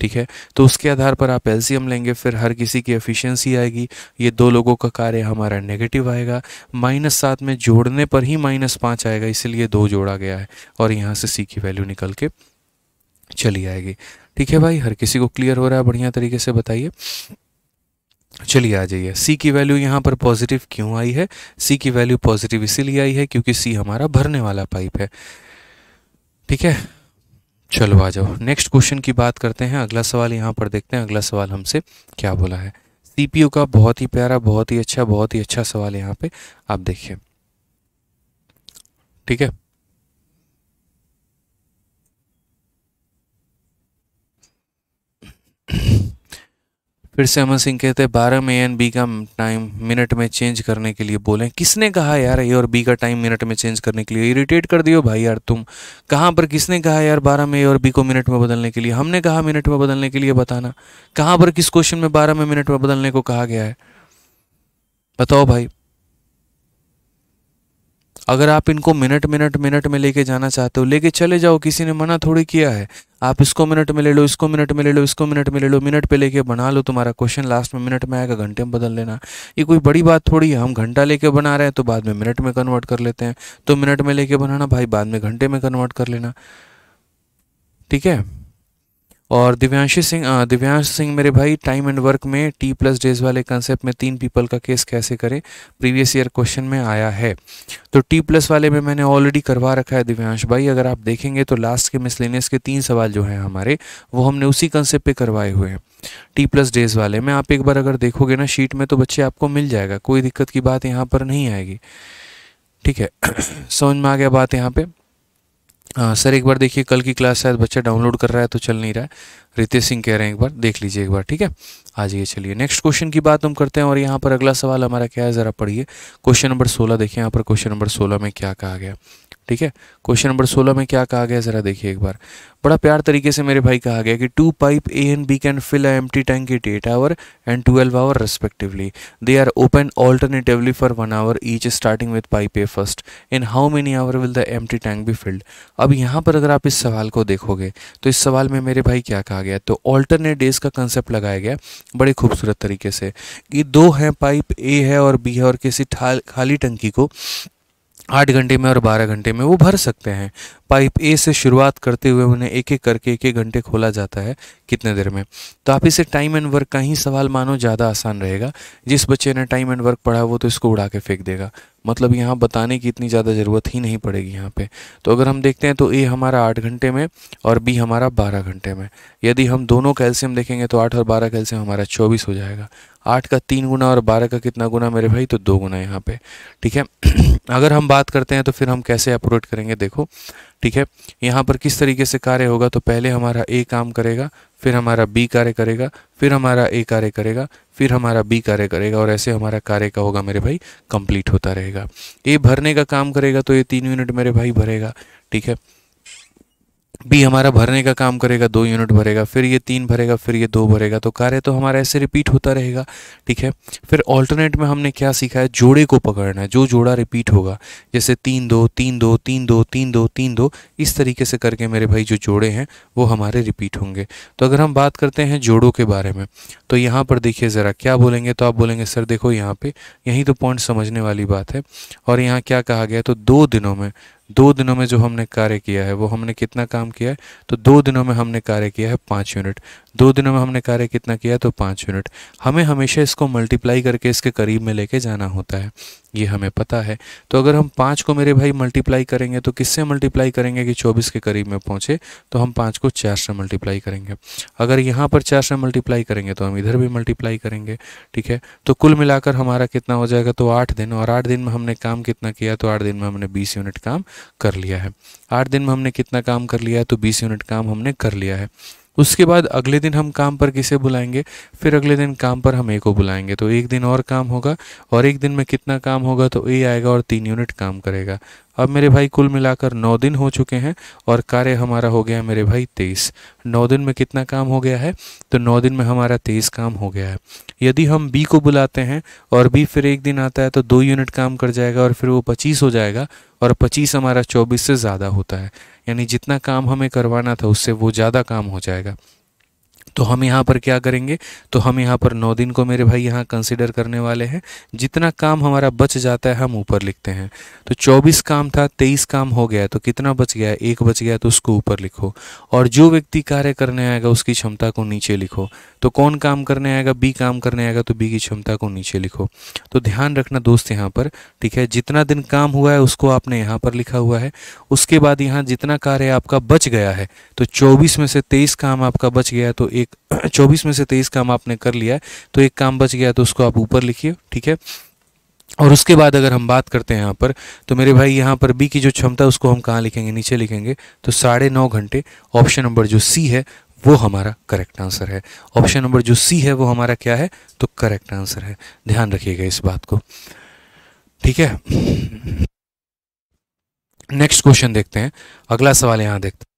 ठीक है तो उसके आधार पर आप एलसीएम लेंगे फिर हर किसी की एफिशिएंसी आएगी ये दो लोगों का कार्य हमारा नेगेटिव आएगा माइनस सात में जोड़ने पर ही माइनस पाँच आएगा इसलिए दो जोड़ा गया है और यहाँ से सी की वैल्यू निकल के चली आएगी ठीक है भाई हर किसी को क्लियर हो रहा है बढ़िया तरीके से बताइए चलिए आ जाइए सी की वैल्यू यहाँ पर पॉजिटिव क्यों आई है सी की वैल्यू पॉजिटिव इसीलिए आई है क्योंकि सी हमारा भरने वाला पाइप है ठीक है चलो आ जाओ नेक्स्ट क्वेश्चन की बात करते हैं अगला सवाल यहाँ पर देखते हैं अगला सवाल हमसे क्या बोला है सीपीयू का बहुत ही प्यारा बहुत ही अच्छा बहुत ही अच्छा सवाल यहाँ पे आप देखिए ठीक है फिर से अमन सिंह कहते हैं बारह में एन बी का टाइम मिनट में चेंज करने के लिए बोले किसने कहा यार ए और बी का टाइम मिनट में चेंज करने के लिए इरिटेट कर दियो भाई यार तुम कहाँ पर किसने कहा यार बारह में ए और बी को मिनट में बदलने के लिए हमने कहा मिनट में बदलने के लिए बताना कहाँ पर किस क्वेश्चन में बारह में मिनट में बदलने को कहा गया है बताओ भाई अगर आप इनको मिनट मिनट मिनट में लेके जाना चाहते हो लेके चले जाओ किसी ने मना थोड़ी किया है आप इसको मिनट में ले लो इसको मिनट में ले लो इसको मिनट में ले लो मिनट पे लेके बना लो तुम्हारा क्वेश्चन लास्ट में मिनट में आएगा घंटे में बदल लेना ये कोई बड़ी बात थोड़ी है हम घंटा लेके बना रहे हैं तो बाद में मिनट में कन्वर्ट कर लेते हैं तो मिनट में लेके बनाना भाई बाद में घंटे में कन्वर्ट कर लेना ठीक है और दिव्यांशी सिंह दिव्यांश सिंह मेरे भाई टाइम एंड वर्क में टी प्लस डेज वाले कंसेप्ट में तीन पीपल का केस कैसे करें प्रीवियस ईयर क्वेश्चन में आया है तो टी प्लस वाले में मैंने ऑलरेडी करवा रखा है दिव्यांश भाई अगर आप देखेंगे तो लास्ट के मिसलेनियस के तीन सवाल जो हैं हमारे वो हमने उसी कंसेप्ट पे करवाए हुए हैं टी प्लस डेज वाले में आप एक बार अगर देखोगे ना शीट में तो बच्चे आपको मिल जाएगा कोई दिक्कत की बात यहाँ पर नहीं आएगी ठीक है समझ में आ गया बात यहाँ पर आ, सर एक बार देखिए कल की क्लास शायद बच्चा डाउनलोड कर रहा है तो चल नहीं रहा है रितेश सिंह कह रहे हैं एक बार देख लीजिए एक बार ठीक है आ जाइए चलिए नेक्स्ट क्वेश्चन की बात हम करते हैं और यहाँ पर अगला सवाल हमारा क्या है ज़रा पढ़िए क्वेश्चन नंबर सोलह देखिए यहाँ पर क्वेश्चन नंबर सोलह में क्या कहा गया ठीक है क्वेश्चन नंबर सोलह में क्या कहा गया ज़रा देखिए एक बार बड़ा प्यार तरीके से मेरे भाई कहा गया कि two pipe A and B can fill empty tank it eight hour and twelve hour respectively they are open alternatively for one hour each starting with pipe A first in how many hour will the empty tank be filled अब यहाँ पर अगर आप इस सवाल को देखोगे तो इस सवाल में मेरे भाई क्या कहा गया तो ऑल्टरनेट डेज का कंसेप्ट लगाया गया बड़े खूबसूरत तरीके से कि दो हैं पाइप ए है और बी है और किसी खाली टंकी को आठ घंटे में और बारह घंटे में वो भर सकते हैं पाइप ए से शुरुआत करते हुए उन्हें एक एक करके एक एक घंटे खोला जाता है कितने देर में तो आप इसे टाइम एंड वर्क का ही सवाल मानो ज़्यादा आसान रहेगा जिस बच्चे ने टाइम एंड वर्क पढ़ा वो तो इसको उड़ा के फेंक देगा मतलब यहाँ बताने की इतनी ज़्यादा ज़रूरत ही नहीं पड़ेगी यहाँ पे तो अगर हम देखते हैं तो ए हमारा आठ घंटे में और बी हमारा बारह घंटे में यदि हम दोनों कैल्शियम देखेंगे तो आठ और बारह कैल्शियम हमारा चौबीस हो जाएगा आठ का तीन गुना और बारह का कितना गुना मेरे भाई तो दो गुना यहाँ पे ठीक है अगर हम बात करते हैं तो फिर हम कैसे अप्रोच करेंगे देखो ठीक है यहाँ पर किस तरीके से कार्य होगा तो पहले हमारा ए काम करेगा फिर हमारा बी कार्य करेगा फिर हमारा ए कार्य करेगा फिर हमारा बी कार्य करेगा और ऐसे हमारा कार्य का होगा मेरे भाई कंप्लीट होता रहेगा ए भरने का काम करेगा तो ये तीन यूनिट मेरे भाई भरेगा ठीक है भी हमारा भरने का काम करेगा दो यूनिट भरेगा फिर ये तीन भरेगा फिर ये दो भरेगा तो कार्य तो हमारा ऐसे रिपीट होता रहेगा ठीक है फिर ऑल्टरनेट में हमने क्या सीखा है जोड़े को पकड़ना है जो जोड़ा रिपीट होगा जैसे तीन दो तीन दो तीन दो तीन दो तीन दो इस तरीके से करके मेरे भाई जो जोड़े हैं वो हमारे रिपीट होंगे तो अगर हम बात करते हैं जोड़ों के बारे में तो यहाँ पर देखिए ज़रा क्या बोलेंगे तो आप बोलेंगे सर देखो यहाँ पर यहीं तो पॉइंट समझने वाली बात है और यहाँ क्या कहा गया तो दो दिनों में दो दिनों में जो हमने कार्य किया है वो हमने कितना काम किया है तो दो दिनों में हमने कार्य किया है पाँच यूनिट दो दिनों में हमने कार्य कितना किया तो पाँच यूनिट हमें हमेशा इसको मल्टीप्लाई करके इसके करीब में लेके जाना होता है ये हमें पता है तो अगर हम पाँच को मेरे भाई मल्टीप्लाई करेंगे तो किससे मल्टीप्लाई करेंगे कि चौबीस के करीब में पहुँचे तो हम पाँच को चार से मल्टीप्लाई करेंगे अगर यहाँ पर चार से मल्टीप्लाई करेंगे तो हम इधर भी मल्टीप्लाई करेंगे ठीक है तो कुल मिलाकर हमारा कितना हो जाएगा तो आठ दिन और आठ दिन में हमने काम कितना किया तो आठ दिन में हमने बीस यूनिट काम कर लिया है आठ दिन में हमने कितना काम कर लिया है तो बीस यूनिट काम हमने कर लिया है उसके बाद अगले दिन हम काम पर किसे बुलाएंगे फिर अगले दिन काम पर हम ए को बुलाएंगे तो एक दिन और काम होगा और एक दिन में कितना काम होगा तो ए आएगा और तीन यूनिट काम करेगा अब मेरे भाई कुल मिलाकर नौ दिन हो चुके हैं और कार्य हमारा हो गया मेरे भाई तेईस नौ दिन में कितना काम हो गया है तो नौ दिन में हमारा तेईस काम हो गया है यदि हम बी को बुलाते हैं और बी फिर एक दिन आता है तो दो यूनिट काम कर जाएगा और फिर वो पच्चीस हो जाएगा और पच्चीस हमारा चौबीस से ज़्यादा होता है यानी जितना काम हमें करवाना था उससे वो ज़्यादा काम हो जाएगा तो हम यहाँ पर क्या करेंगे तो हम यहाँ पर नौ दिन को मेरे भाई यहाँ कंसिडर करने वाले हैं जितना काम हमारा बच जाता है हम ऊपर लिखते हैं तो चौबीस काम था तेईस काम हो गया तो कितना बच गया एक बच गया तो उसको ऊपर लिखो और जो व्यक्ति कार्य करने आएगा उसकी क्षमता को नीचे लिखो तो कौन काम करने आएगा बी काम करने आएगा तो बी की क्षमता को नीचे लिखो तो ध्यान रखना दोस्त यहाँ पर ठीक है जितना दिन काम हुआ है उसको आपने यहाँ पर लिखा हुआ है उसके बाद यहाँ जितना कार्य आपका बच गया है तो चौबीस में से तेईस काम आपका बच गया तो एक चौबीस में से तेईस काम आपने कर लिया है तो एक काम बच गया तो उसको आप ऊपर लिखिए ठीक है और उसके बाद अगर हम बात करते हैं यहाँ पर तो मेरे भाई यहाँ पर बी की जो क्षमता उसको हम कहाँ लिखेंगे नीचे लिखेंगे तो साढ़े नौ घंटे ऑप्शन नंबर जो सी है वो हमारा करेक्ट आंसर है ऑप्शन नंबर जो सी है वो हमारा क्या है तो करेक्ट आंसर है ध्यान रखिएगा इस बात को ठीक है नेक्स्ट क्वेश्चन देखते हैं अगला सवाल यहाँ देखते हैं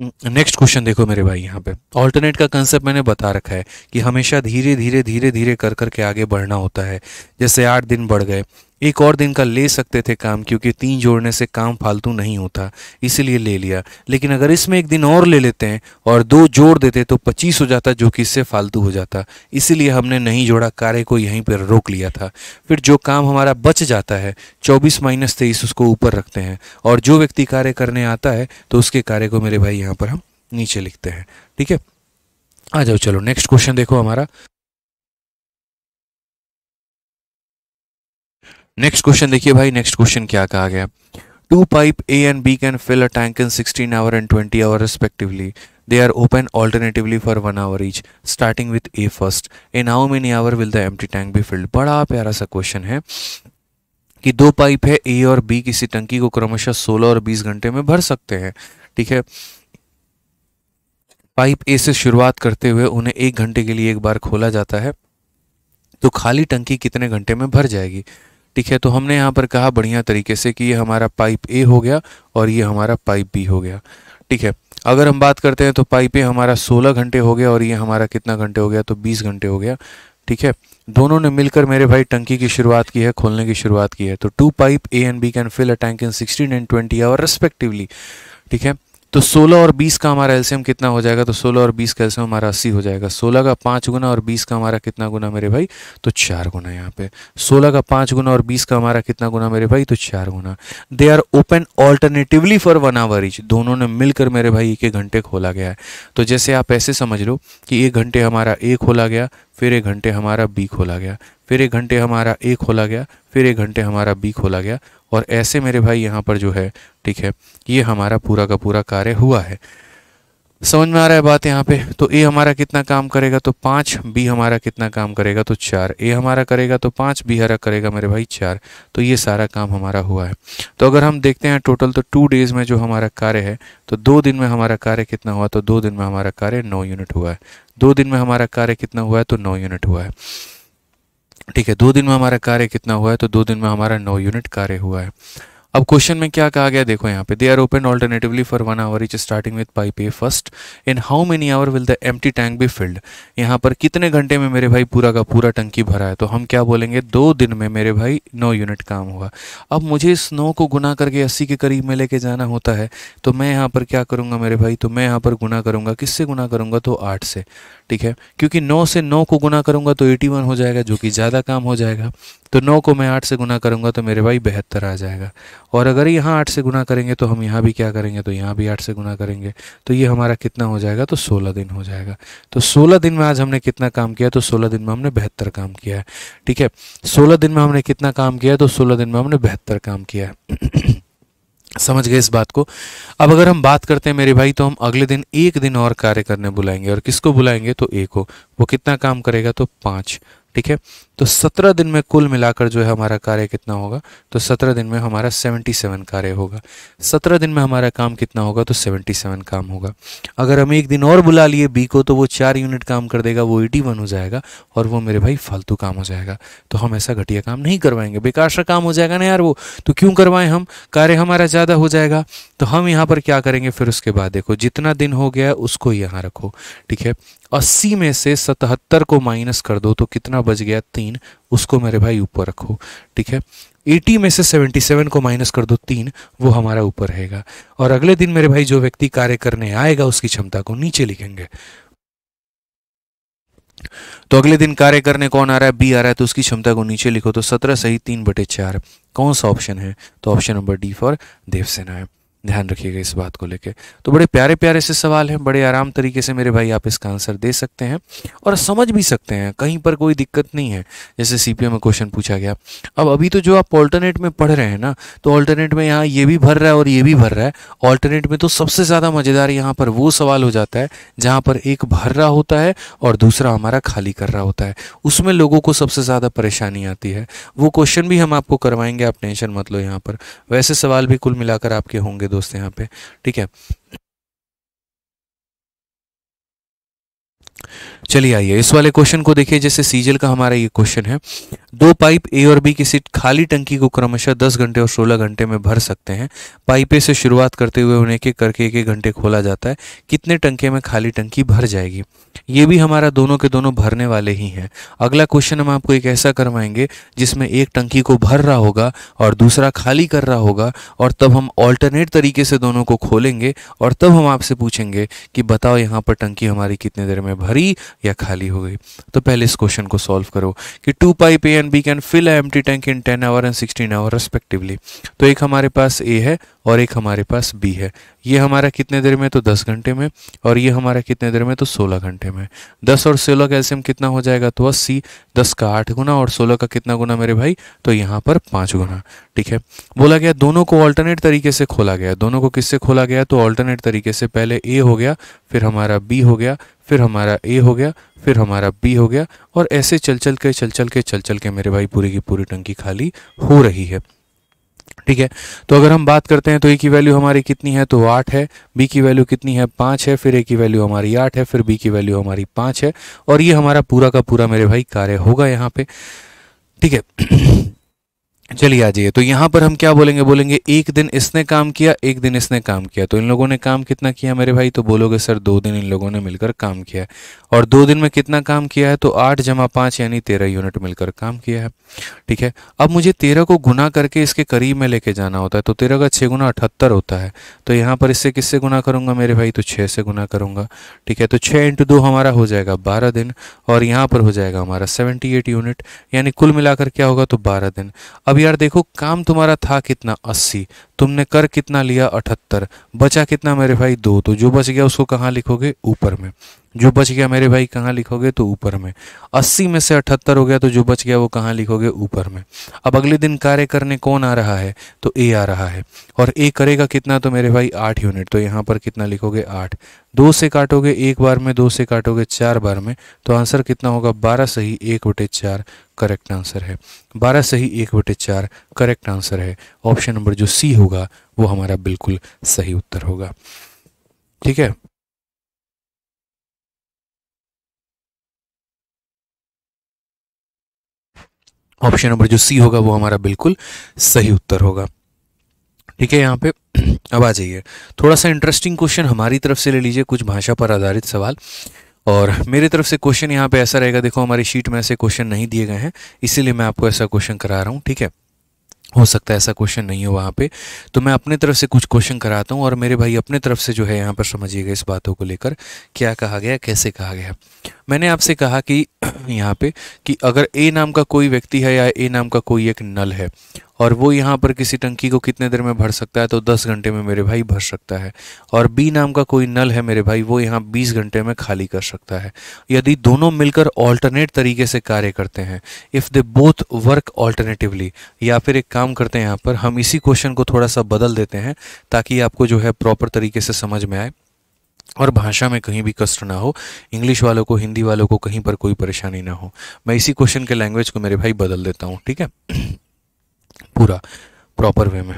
नेक्स्ट हम्म, क्वेश्चन देखो मेरे भाई यहाँ पे ऑल्टरनेट का कंसेप्ट मैंने बता रखा है कि हमेशा धीरे धीरे धीरे धीरे कर कर के आगे बढ़ना होता है जैसे आठ दिन बढ़ गए एक और दिन का ले सकते थे काम क्योंकि तीन जोड़ने से काम फालतू नहीं होता इसीलिए ले लिया लेकिन अगर इसमें एक दिन और ले लेते हैं और दो जोड़ देते तो पच्चीस हो जाता जो कि इससे फालतू हो जाता इसीलिए हमने नहीं जोड़ा कार्य को यहीं पर रोक लिया था फिर जो काम हमारा बच जाता है चौबीस माइनस तेईस उसको ऊपर रखते हैं और जो व्यक्ति कार्य करने आता है तो उसके कार्य को मेरे भाई यहाँ पर हम नीचे लिखते हैं ठीक है आ जाओ चलो नेक्स्ट क्वेश्चन देखो हमारा नेक्स्ट क्वेश्चन देखिए भाई नेक्स्ट क्वेश्चन क्या कहा गया two pipe A and B can fill a tank in 16 hour and 20 hour respectively they are open alternatively for one hour each starting with A first in how many hour will the empty tank be filled बड़ा प्यारा सा question है कि दो pipe है ए और B किसी टंकी को क्रमशः 16 और 20 घंटे में भर सकते हैं ठीक है पाइप ए से शुरुआत करते हुए उन्हें एक घंटे के लिए एक बार खोला जाता है तो खाली टंकी कितने घंटे में भर जाएगी ठीक है तो हमने यहाँ पर कहा बढ़िया तरीके से कि ये हमारा पाइप ए हो गया और ये हमारा पाइप बी हो गया ठीक है अगर हम बात करते हैं तो पाइप ए हमारा 16 घंटे हो गया और ये हमारा कितना घंटे हो गया तो 20 घंटे हो गया ठीक है दोनों ने मिलकर मेरे भाई टंकी की शुरुआत की है खोलने की शुरुआत की है तो two pipe A and B can fill a tank in sixteen and twenty hour respectively ठीक है तो 16 और 20 का हमारा एल्सियम कितना हो जाएगा तो 16 और 20 का एल्सियम हमारा 80 हो जाएगा 16 का पाँच गुना और 20 का हमारा कितना गुना मेरे भाई तो चार गुना यहाँ पे 16 का पाँच गुना और 20 का हमारा कितना गुना मेरे भाई तो चार गुना they are open alternatively for one hour each दोनों ने मिलकर मेरे भाई एक एक घंटे खोला गया है तो जैसे आप ऐसे समझ लो कि एक घंटे हमारा ए खोला गया फिर एक घंटे हमारा बी खोला गया फिर एक घंटे हमारा ए खोला गया फिर एक घंटे हमारा बी खोला गया और ऐसे मेरे भाई यहाँ पर जो है ठीक है ये हमारा पूरा का पूरा कार्य हुआ है समझ में आ रहा है बात यहाँ पे तो ए हमारा कितना काम करेगा तो पाँच बी हमारा कितना काम करेगा तो चार ए हमारा करेगा तो पाँच बी हरा करेगा मेरे भाई चार तो ये सारा काम हमारा हुआ है तो अगर हम देखते हैं टोटल तो टू डेज़ में जो हमारा कार्य है तो दो दिन में हमारा कार्य कितना हुआ तो दो दिन में हमारा कार्य नौ यूनिट हुआ है दो दिन में हमारा कार्य कितना हुआ है तो नौ यूनिट हुआ है ठीक है दो दिन में हमारा कार्य कितना हुआ है तो दो दिन में हमारा नौ यूनिट कार्य हुआ है अब क्वेश्चन में क्या कहा गया देखो यहाँ पे they are open alternatively for one hour each starting with pipe A first in how many hour will the एम टैंक बी फिल्ड यहाँ पर कितने घंटे में मेरे भाई पूरा का पूरा टंकी भरा है तो हम क्या बोलेंगे दो दिन में मेरे भाई नौ यूनिट काम हुआ अब मुझे इस नौ को गुना करके अस्सी के करीब में लेके जाना होता है तो मैं यहाँ पर क्या करूँगा मेरे भाई तो मैं यहाँ पर गुना करूँगा किससे गुना करूँगा तो आठ से ठीक है क्योंकि नौ से नौ को गुना करूँगा तो एटी वन हो जाएगा जो कि ज़्यादा काम हो जाएगा तो नौ को मैं आठ से गुना करूँगा तो मेरे भाई बेहतर आ जाएगा और अगर यहाँ आठ से गुना करेंगे तो हम यहाँ भी क्या करेंगे तो यहाँ भी आठ से गुना करेंगे तो ये हमारा कितना हो जाएगा तो सोलह दिन हो जाएगा तो सोलह दिन में आज हमने कितना काम किया तो सोलह दिन में हमने बेहतर काम किया है ठीक है सोलह दिन में हमने कितना काम किया तो सोलह दिन में हमने बेहतर काम किया है समझ गए इस बात को अब अगर हम बात करते हैं मेरे भाई तो हम अगले दिन एक दिन और कार्य करने बुलाएंगे और किसको बुलाएंगे तो ए को वो कितना काम करेगा तो पाँच ठीक है तो सत्रह दिन में कुल मिलाकर जो है हमारा कार्य कितना होगा तो सत्रह दिन में हमारा सेवेंटी सेवन कार्य होगा सत्रह दिन में हमारा काम कितना होगा तो सेवेंटी सेवन काम होगा अगर हम एक दिन और बुला लिए बी को तो वो चार यूनिट काम कर देगा वो एटी वन हो जाएगा और वो मेरे भाई फालतू काम हो जाएगा तो हम ऐसा घटिया काम नहीं करवाएंगे बेकार सा काम हो जाएगा ना यार वो तो क्यों करवाएं हम कार्य हमारा ज़्यादा हो जाएगा तो हम यहाँ पर क्या करेंगे फिर उसके बाद देखो जितना दिन हो गया उसको यहाँ रखो ठीक है अस्सी में से सतहत्तर को माइनस कर दो तो कितना बच गया तीन तीन उसको मेरे भाई ऊपर रखो ठीक है 80 में से 77 को माइनस कर दो तीन वो हमारा ऊपर रहेगा और अगले दिन मेरे भाई जो व्यक्ति कार्य करने आएगा उसकी क्षमता को नीचे लिखेंगे तो अगले दिन कार्य करने कौन आ रहा है बी आ रहा है तो उसकी क्षमता को नीचे लिखो तो सत्रह सही तीन बटे चार कौन सा ऑप्शन है तो option number D for Devsena है ध्यान रखिएगा इस बात को लेके तो बड़े प्यारे प्यारे से सवाल हैं बड़े आराम तरीके से मेरे भाई आप इसका आंसर दे सकते हैं और समझ भी सकते हैं कहीं पर कोई दिक्कत नहीं है जैसे सी में क्वेश्चन पूछा गया अब अभी तो जो आप ऑल्टरनेट में पढ़ रहे हैं ना तो ऑल्टरनेट में यहाँ ये भी भर रहा है और ये भी भर रहा है ऑल्टरनेट में तो सबसे ज़्यादा मज़ेदार यहाँ पर वो सवाल हो जाता है जहाँ पर एक भर रहा होता है और दूसरा हमारा खाली कर रहा होता है उसमें लोगों को सबसे ज़्यादा परेशानी आती है वो क्वेश्चन भी हम आपको करवाएंगे आप टेंशन मत लो यहाँ पर वैसे सवाल भी कुल मिलाकर आपके होंगे दोस्त यहाँ पे ठीक है चलिए आइए इस वाले क्वेश्चन को देखिए जैसे सीजल का हमारा ये क्वेश्चन है दो पाइप ए और बी किसी खाली टंकी को क्रमशः 10 घंटे और 16 घंटे में भर सकते हैं पाइपे से शुरुआत करते हुए उन्हें के करके एक एक घंटे खोला जाता है कितने टंके में खाली टंकी भर जाएगी ये भी हमारा दोनों के दोनों भरने वाले ही हैं अगला क्वेश्चन हम आपको एक ऐसा करवाएंगे जिसमें एक टंकी को भर रहा होगा और दूसरा खाली कर रहा होगा और तब हम ऑल्टरनेट तरीके से दोनों को खोलेंगे और तब हम आपसे पूछेंगे कि बताओ यहाँ पर टंकी हमारी कितने देर में भरी या खाली हो गई तो पहले इस क्वेश्चन को सॉल्व करो कि two pipe A and B can fill एम tank in ten hour and sixteen hour respectively तो एक हमारे पास ए है और एक हमारे पास बी है ये हमारा कितने देर में तो दस घंटे में और ये हमारा कितने देर में तो सोलह घंटे में दस और सोलह का एल्सियम कितना हो जाएगा तो अस्सी सी दस का आठ गुना और सोलह का कितना गुना मेरे भाई तो यहाँ पर पाँच गुना ठीक है बोला गया दोनों को ऑल्टरनेट तरीके से खोला गया दोनों को किससे खोला गया तो ऑल्टरनेट तरीके से पहले ए हो गया फिर हमारा बी हो गया फिर हमारा ए हो गया फिर हमारा बी हो गया और ऐसे चल चल के चल चल के चल चल के मेरे भाई पूरी की पूरी टंकी खाली हो रही है ठीक है तो अगर हम बात करते हैं तो ए की वैल्यू हमारी कितनी है तो आठ है बी की वैल्यू कितनी है पाँच है फिर ए की वैल्यू हमारी आठ है फिर बी की वैल्यू हमारी पाँच है और ये हमारा पूरा का पूरा मेरे भाई कार्य होगा यहाँ पे ठीक है चलिए आ जाइए तो यहाँ पर हम क्या बोलेंगे बोलेंगे एक दिन इसने काम किया एक दिन इसने काम किया तो इन लोगों ने काम कितना किया मेरे भाई तो बोलोगे सर दो दिन इन लोगों ने मिलकर काम किया और दो दिन में कितना काम किया है तो आठ जमा पाँच यानी तेरह यूनिट मिलकर काम किया है ठीक है अब मुझे तेरह को गुना करके इसके करीब में लेके जाना होता है तो तेरह का छः गुना अठहत्तर होता है तो यहाँ पर इससे किससे गुना करूँगा मेरे भाई तो छः से गुना करूँगा ठीक है तो छः इंटू दो हमारा हो जाएगा बारह दिन और यहाँ पर हो जाएगा हमारा सेवेंटी एट यूनिट यानी कुल मिलाकर क्या होगा तो बारह दिन अब अब यार देखो काम तुम्हारा था कितना अस्सी तुमने कर कितना लिया अठहत्तर बचा कितना मेरे भाई दो तो जो बच गया उसको कहाँ लिखोगे ऊपर में जो बच गया मेरे भाई कहाँ लिखोगे तो ऊपर में अस्सी में से अठहत्तर हो गया तो जो बच गया वो कहाँ लिखोगे ऊपर में अब अगले दिन कार्य करने कौन आ रहा है तो ए आ रहा है और ए करेगा कितना तो मेरे भाई आठ यूनिट तो यहाँ पर कितना लिखोगे आठ दो से काटोगे एक बार में दो से काटोगे चार बार में तो आंसर कितना होगा बारह सही एक बटे चार करेक्ट आंसर है बारह सही एक बटे चार करेक्ट आंसर है ऑप्शन नंबर जो सी होगा वो हमारा बिल्कुल सही उत्तर होगा ठीक है ऑप्शन नंबर जो सी होगा वो हमारा बिल्कुल सही उत्तर होगा ठीक है यहाँ पे अब आ जाइए थोड़ा सा इंटरेस्टिंग क्वेश्चन हमारी तरफ से ले लीजिए कुछ भाषा पर आधारित सवाल और मेरी तरफ से क्वेश्चन यहाँ पे ऐसा रहेगा देखो हमारी शीट में ऐसे क्वेश्चन नहीं दिए गए हैं इसीलिए मैं आपको ऐसा क्वेश्चन करा रहा हूँ ठीक है हो सकता है ऐसा क्वेश्चन नहीं हो वहाँ पे तो मैं अपने तरफ से कुछ क्वेश्चन कराता हूँ और मेरे भाई अपने तरफ से जो है यहाँ पर समझिएगा इस बातों को लेकर क्या कहा गया कैसे कहा गया मैंने आपसे कहा कि यहाँ पे कि अगर ए नाम का कोई व्यक्ति है या ए नाम का कोई एक नल है और वो यहाँ पर किसी टंकी को कितने देर में भर सकता है तो 10 घंटे में मेरे भाई भर सकता है और बी नाम का कोई नल है मेरे भाई वो यहाँ 20 घंटे में खाली कर सकता है यदि दोनों मिलकर ऑल्टरनेट तरीके से कार्य करते हैं if they both work alternatively या फिर एक काम करते हैं यहाँ पर हम इसी क्वेश्चन को थोड़ा सा बदल देते हैं ताकि आपको जो है प्रॉपर तरीके से समझ में आए और भाषा में कहीं भी कष्ट ना हो इंग्लिश वालों को हिंदी वालों को कहीं पर कोई परेशानी ना हो मैं इसी क्वेश्चन के लैंग्वेज को मेरे भाई बदल देता हूँ ठीक है पूरा प्रॉपर वे में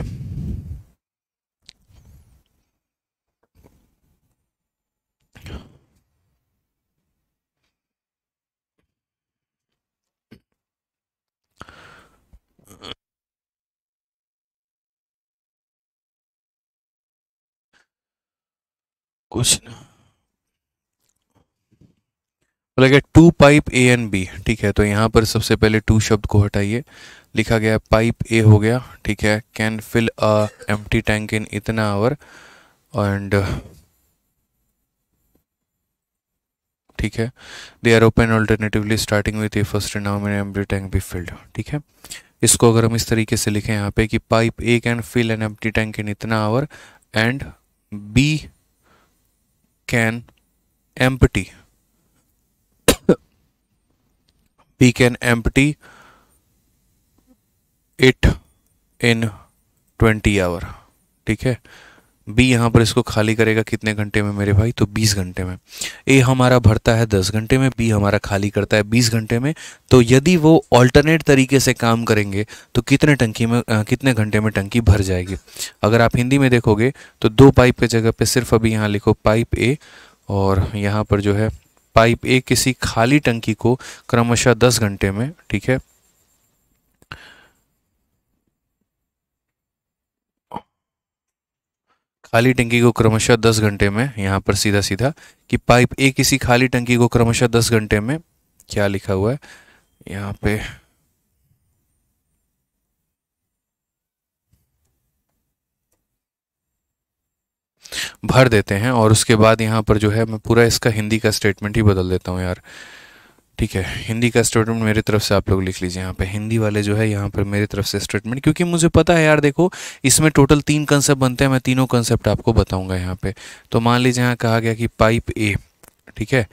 क्वेश्चन बोला गया two pipe A and B ठीक है तो यहाँ पर सबसे पहले टू शब्द को हटाइए लिखा गया पाइप ए हो गया ठीक है can fill a empty tank in इतना आवर एंड ठीक है they are open alternatively starting with A first now empty tank be filled ठीक है इसको अगर हम इस तरीके से लिखें यहाँ पे कि pipe A can fill an empty tank in इतना hour and B can empty we can empty it in 20 hour ठीक है बी यहाँ पर इसको खाली करेगा कितने घंटे में मेरे भाई तो 20 घंटे में ए हमारा भरता है 10 घंटे में बी हमारा खाली करता है 20 घंटे में तो यदि वो ऑल्टरनेट तरीके से काम करेंगे तो कितने टंकी में आ, कितने घंटे में टंकी भर जाएगी अगर आप हिंदी में देखोगे तो दो पाइप के जगह पे सिर्फ अभी यहाँ लिखो पाइप ए और यहाँ पर जो है पाइप ए किसी खाली टंकी को क्रमशः दस घंटे में ठीक है खाली टंकी को क्रमशः 10 घंटे में यहाँ पर सीधा सीधा कि पाइप ए किसी खाली टंकी को क्रमशः 10 घंटे में क्या लिखा हुआ है यहाँ पे भर देते हैं और उसके बाद यहाँ पर जो है मैं पूरा इसका हिंदी का स्टेटमेंट ही बदल देता हूँ यार ठीक है हिंदी का स्टेटमेंट मेरी तरफ से आप लोग लिख लीजिए यहाँ पे हिंदी वाले जो है यहाँ पर मेरी तरफ से स्टेटमेंट क्योंकि मुझे पता है यार देखो इसमें टोटल तीन कंसेप्ट बनते हैं मैं तीनों कंसेप्ट आपको बताऊंगा यहाँ पे तो मान लीजिए यहाँ कहा गया कि पाइप ए ठीक है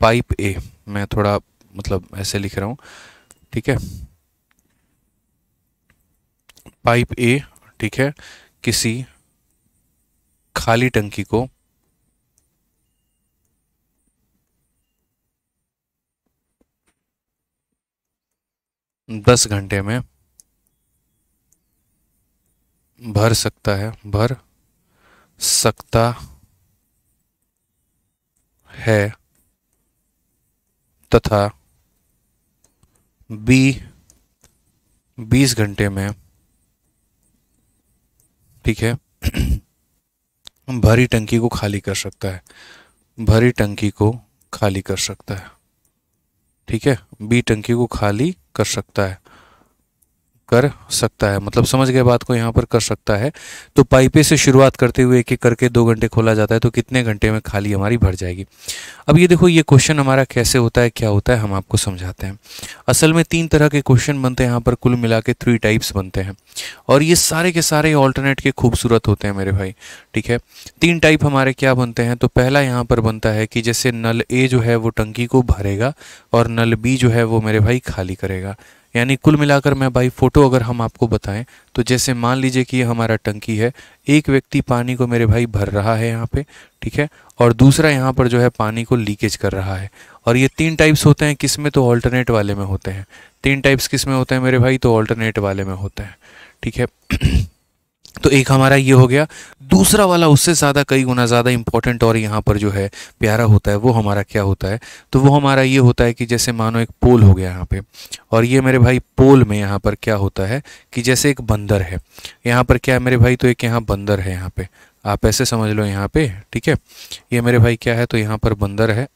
पाइप ए मैं थोड़ा मतलब ऐसे लिख रहा हूँ ठीक है पाइप ए ठीक है किसी खाली टंकी को दस घंटे में भर सकता है भर सकता है तथा बी बीस घंटे में ठीक है भरी टंकी को खाली कर सकता है भरी टंकी को खाली कर सकता है ठीक है बी टंकी को खाली कर सकता है कर सकता है मतलब समझ गए बात को यहाँ पर कर सकता है तो पाइपे से शुरुआत करते हुए एक एक करके दो घंटे खोला जाता है तो कितने घंटे में खाली हमारी भर जाएगी अब ये देखो ये क्वेश्चन हमारा कैसे होता है क्या होता है हम आपको समझाते हैं असल में तीन तरह के क्वेश्चन बनते हैं यहाँ पर कुल मिला के थ्री टाइप्स बनते हैं और ये सारे के सारे ऑल्टरनेट के खूबसूरत होते हैं मेरे भाई ठीक है तीन टाइप हमारे क्या बनते हैं तो पहला यहाँ पर बनता है कि जैसे नल ए जो है वो टंकी को भरेगा और नल बी जो है वो मेरे भाई खाली करेगा यानी कुल मिलाकर मैं भाई फ़ोटो अगर हम आपको बताएं तो जैसे मान लीजिए कि ये हमारा टंकी है एक व्यक्ति पानी को मेरे भाई भर रहा है यहाँ पे ठीक है और दूसरा यहाँ पर जो है पानी को लीकेज कर रहा है और ये तीन टाइप्स होते हैं किस में तो ऑल्टरनेट वाले में होते हैं तीन टाइप्स किस में होते हैं मेरे भाई तो ऑल्टरनेट वाले में होते हैं ठीक है तो एक हमारा ये हो गया दूसरा वाला उससे ज़्यादा कई गुना ज़्यादा इंपॉर्टेंट और यहाँ पर जो है प्यारा होता है वो हमारा क्या होता है तो वो हमारा ये होता है कि जैसे मानो एक पोल हो गया यहाँ पे और ये मेरे भाई पोल में यहाँ पर क्या होता है कि जैसे एक बंदर है यहाँ पर क्या है मेरे भाई तो एक यहाँ बंदर है यहाँ पे आप ऐसे समझ लो यहाँ पे ठीक है ये मेरे भाई क्या है तो यहाँ पर बंदर है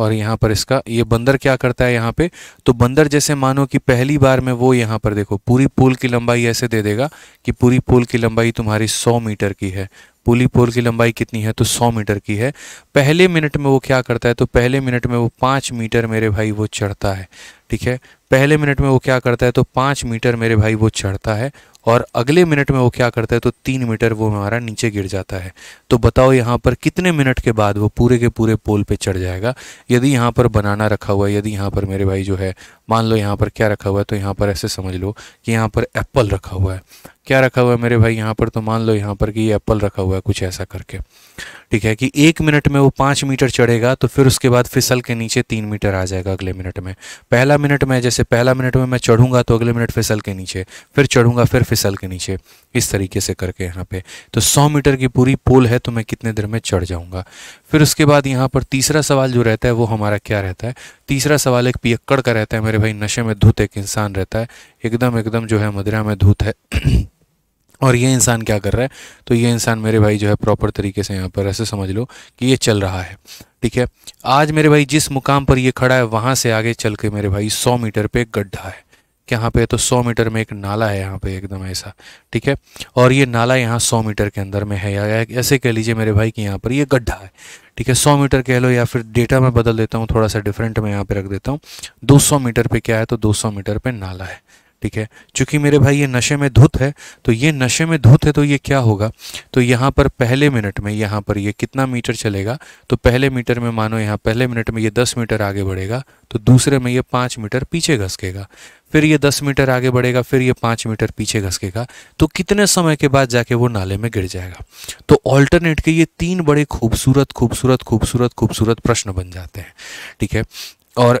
और यहाँ पर इसका ये बंदर क्या करता है यहाँ पे तो बंदर जैसे मानो कि पहली बार में वो यहाँ पर देखो पूरी पुल की लंबाई ऐसे दे देगा कि पूरी पुल की लंबाई तुम्हारी 100 मीटर की है पूरी पोल की लंबाई कितनी है तो 100 मीटर की है पहले मिनट में वो क्या करता है तो पहले मिनट में वो पाँच मीटर मेरे भाई वो चढ़ता है ठीक है पहले मिनट में वो क्या करता है तो पाँच मीटर मेरे भाई वो चढ़ता है और अगले मिनट में वो क्या करता है तो तीन मीटर वो हमारा नीचे गिर जाता है तो बताओ यहाँ पर कितने मिनट के बाद वो पूरे के पूरे पोल पे चढ़ जाएगा यदि यहाँ पर बनाना रखा हुआ है यदि यहाँ पर मेरे भाई जो है मान लो यहाँ पर क्या रखा हुआ है तो यहाँ पर ऐसे समझ लो कि यहाँ पर एप्पल रखा हुआ है क्या रखा हुआ है मेरे भाई यहाँ पर तो मान लो यहाँ पर कि ये एप्पल रखा हुआ है कुछ ऐसा करके ठीक है कि एक मिनट में वो पाँच मीटर चढ़ेगा तो फिर उसके बाद फिसल के नीचे तीन मीटर आ जाएगा अगले मिनट में पहला मिनट में जैसे पहला मिनट में मैं चढ़ूँगा तो अगले मिनट फिसल के नीचे फिर चढ़ूँगा फिर फिसल के नीचे इस तरीके से करके यहाँ पे तो सौ मीटर की पूरी पुल है तो मैं कितने देर में चढ़ जाऊँगा फिर उसके बाद यहाँ पर तीसरा सवाल जो रहता है वो हमारा क्या रहता है तीसरा सवाल एक पियक्कड़ का रहता है मेरे भाई नशे में धूत एक इंसान रहता है एकदम एकदम जो है मदिरा में धूत है और ये इंसान क्या कर रहा है तो ये इंसान मेरे भाई जो है प्रॉपर तरीके से यहाँ पर ऐसे समझ लो कि ये चल रहा है ठीक है आज मेरे भाई जिस मुकाम पर ये खड़ा है वहाँ से आगे चल के मेरे भाई सौ मीटर पे गड्ढा है कि यहाँ पे तो 100 मीटर में एक नाला है यहाँ पे एकदम ऐसा ठीक है और ये नाला यहाँ 100 मीटर के अंदर में है या ऐसे कह लीजिए मेरे भाई कि यहाँ पर ये गड्ढा है ठीक है 100 मीटर कह लो या फिर डेटा में बदल देता हूँ थोड़ा सा डिफरेंट में यहाँ पे रख देता हूँ दो मीटर पे क्या है तो दो मीटर पर नाला है ठीक है चूंकि मेरे भाई ये नशे में धुत है तो ये नशे में धुत है तो ये क्या होगा तो यहाँ पर पहले मिनट में यहाँ पर ये कितना मीटर चलेगा तो पहले मीटर में मानो यहाँ पहले मिनट में ये दस मीटर आगे बढ़ेगा तो दूसरे में ये पाँच मीटर पीछे घसकेगा फिर ये दस मीटर आगे बढ़ेगा फिर ये पाँच मीटर पीछे घसकेगा तो कितने समय के बाद जाके वो नाले में गिर जाएगा तो ऑल्टरनेट के ये तीन बड़े खूबसूरत खूबसूरत खूबसूरत खूबसूरत प्रश्न बन जाते हैं ठीक है और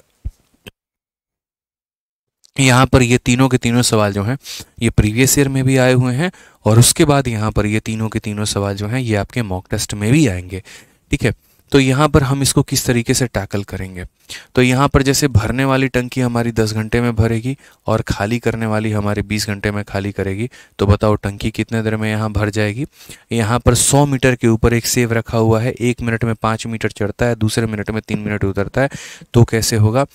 यहाँ पर ये तीनों के तीनों सवाल जो हैं ये प्रीवियस ईयर में भी आए हुए हैं और उसके बाद यहाँ पर ये तीनों के तीनों सवाल जो हैं ये आपके मॉक टेस्ट में भी आएंगे ठीक है तो यहाँ पर हम इसको किस तरीके से टैकल करेंगे तो यहाँ पर जैसे भरने वाली टंकी हमारी 10 घंटे में भरेगी और खाली करने वाली हमारे 20 घंटे में खाली करेगी तो बताओ टंकी कितने देर में यहाँ भर जाएगी यहाँ पर 100 मीटर के ऊपर एक सेव रखा हुआ है एक मिनट में पाँच मीटर चढ़ता है दूसरे मिनट में तीन मिनट उतरता है तो कैसे होगा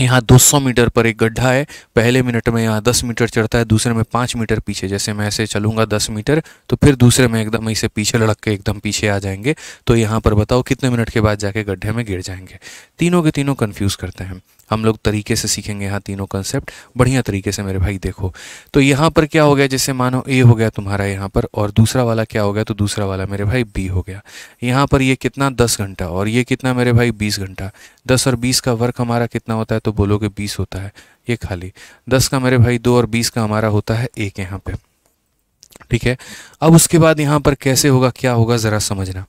यहाँ 200 मीटर पर एक गड्ढा है पहले मिनट में यहाँ 10 मीटर चढ़ता है दूसरे में 5 मीटर पीछे जैसे मैं ऐसे चलूँगा 10 मीटर तो फिर दूसरे में एकदम इसे पीछे लड़क के एकदम पीछे आ जाएंगे तो यहाँ पर बताओ कितने मिनट के बाद जाके गड्ढे में गिर जाएंगे तीनों के तीनों कन्फ्यूज़ करते हैं हम लोग तरीके से सीखेंगे यहाँ तीनों कंसेप्ट बढ़िया तरीके से मेरे भाई देखो तो यहाँ पर क्या हो गया जैसे मानो ए हो गया तुम्हारा यहाँ पर और दूसरा वाला क्या हो गया तो दूसरा वाला मेरे भाई बी हो गया यहाँ पर ये कितना दस घंटा और ये कितना मेरे भाई बीस घंटा दस और बीस का वर्क हमारा कितना होता है तो बोलोगे बीस होता है ये खाली दस का मेरे भाई दो और बीस का हमारा होता है एक यहाँ पर ठीक है अब उसके बाद यहाँ पर कैसे होगा क्या होगा ज़रा समझना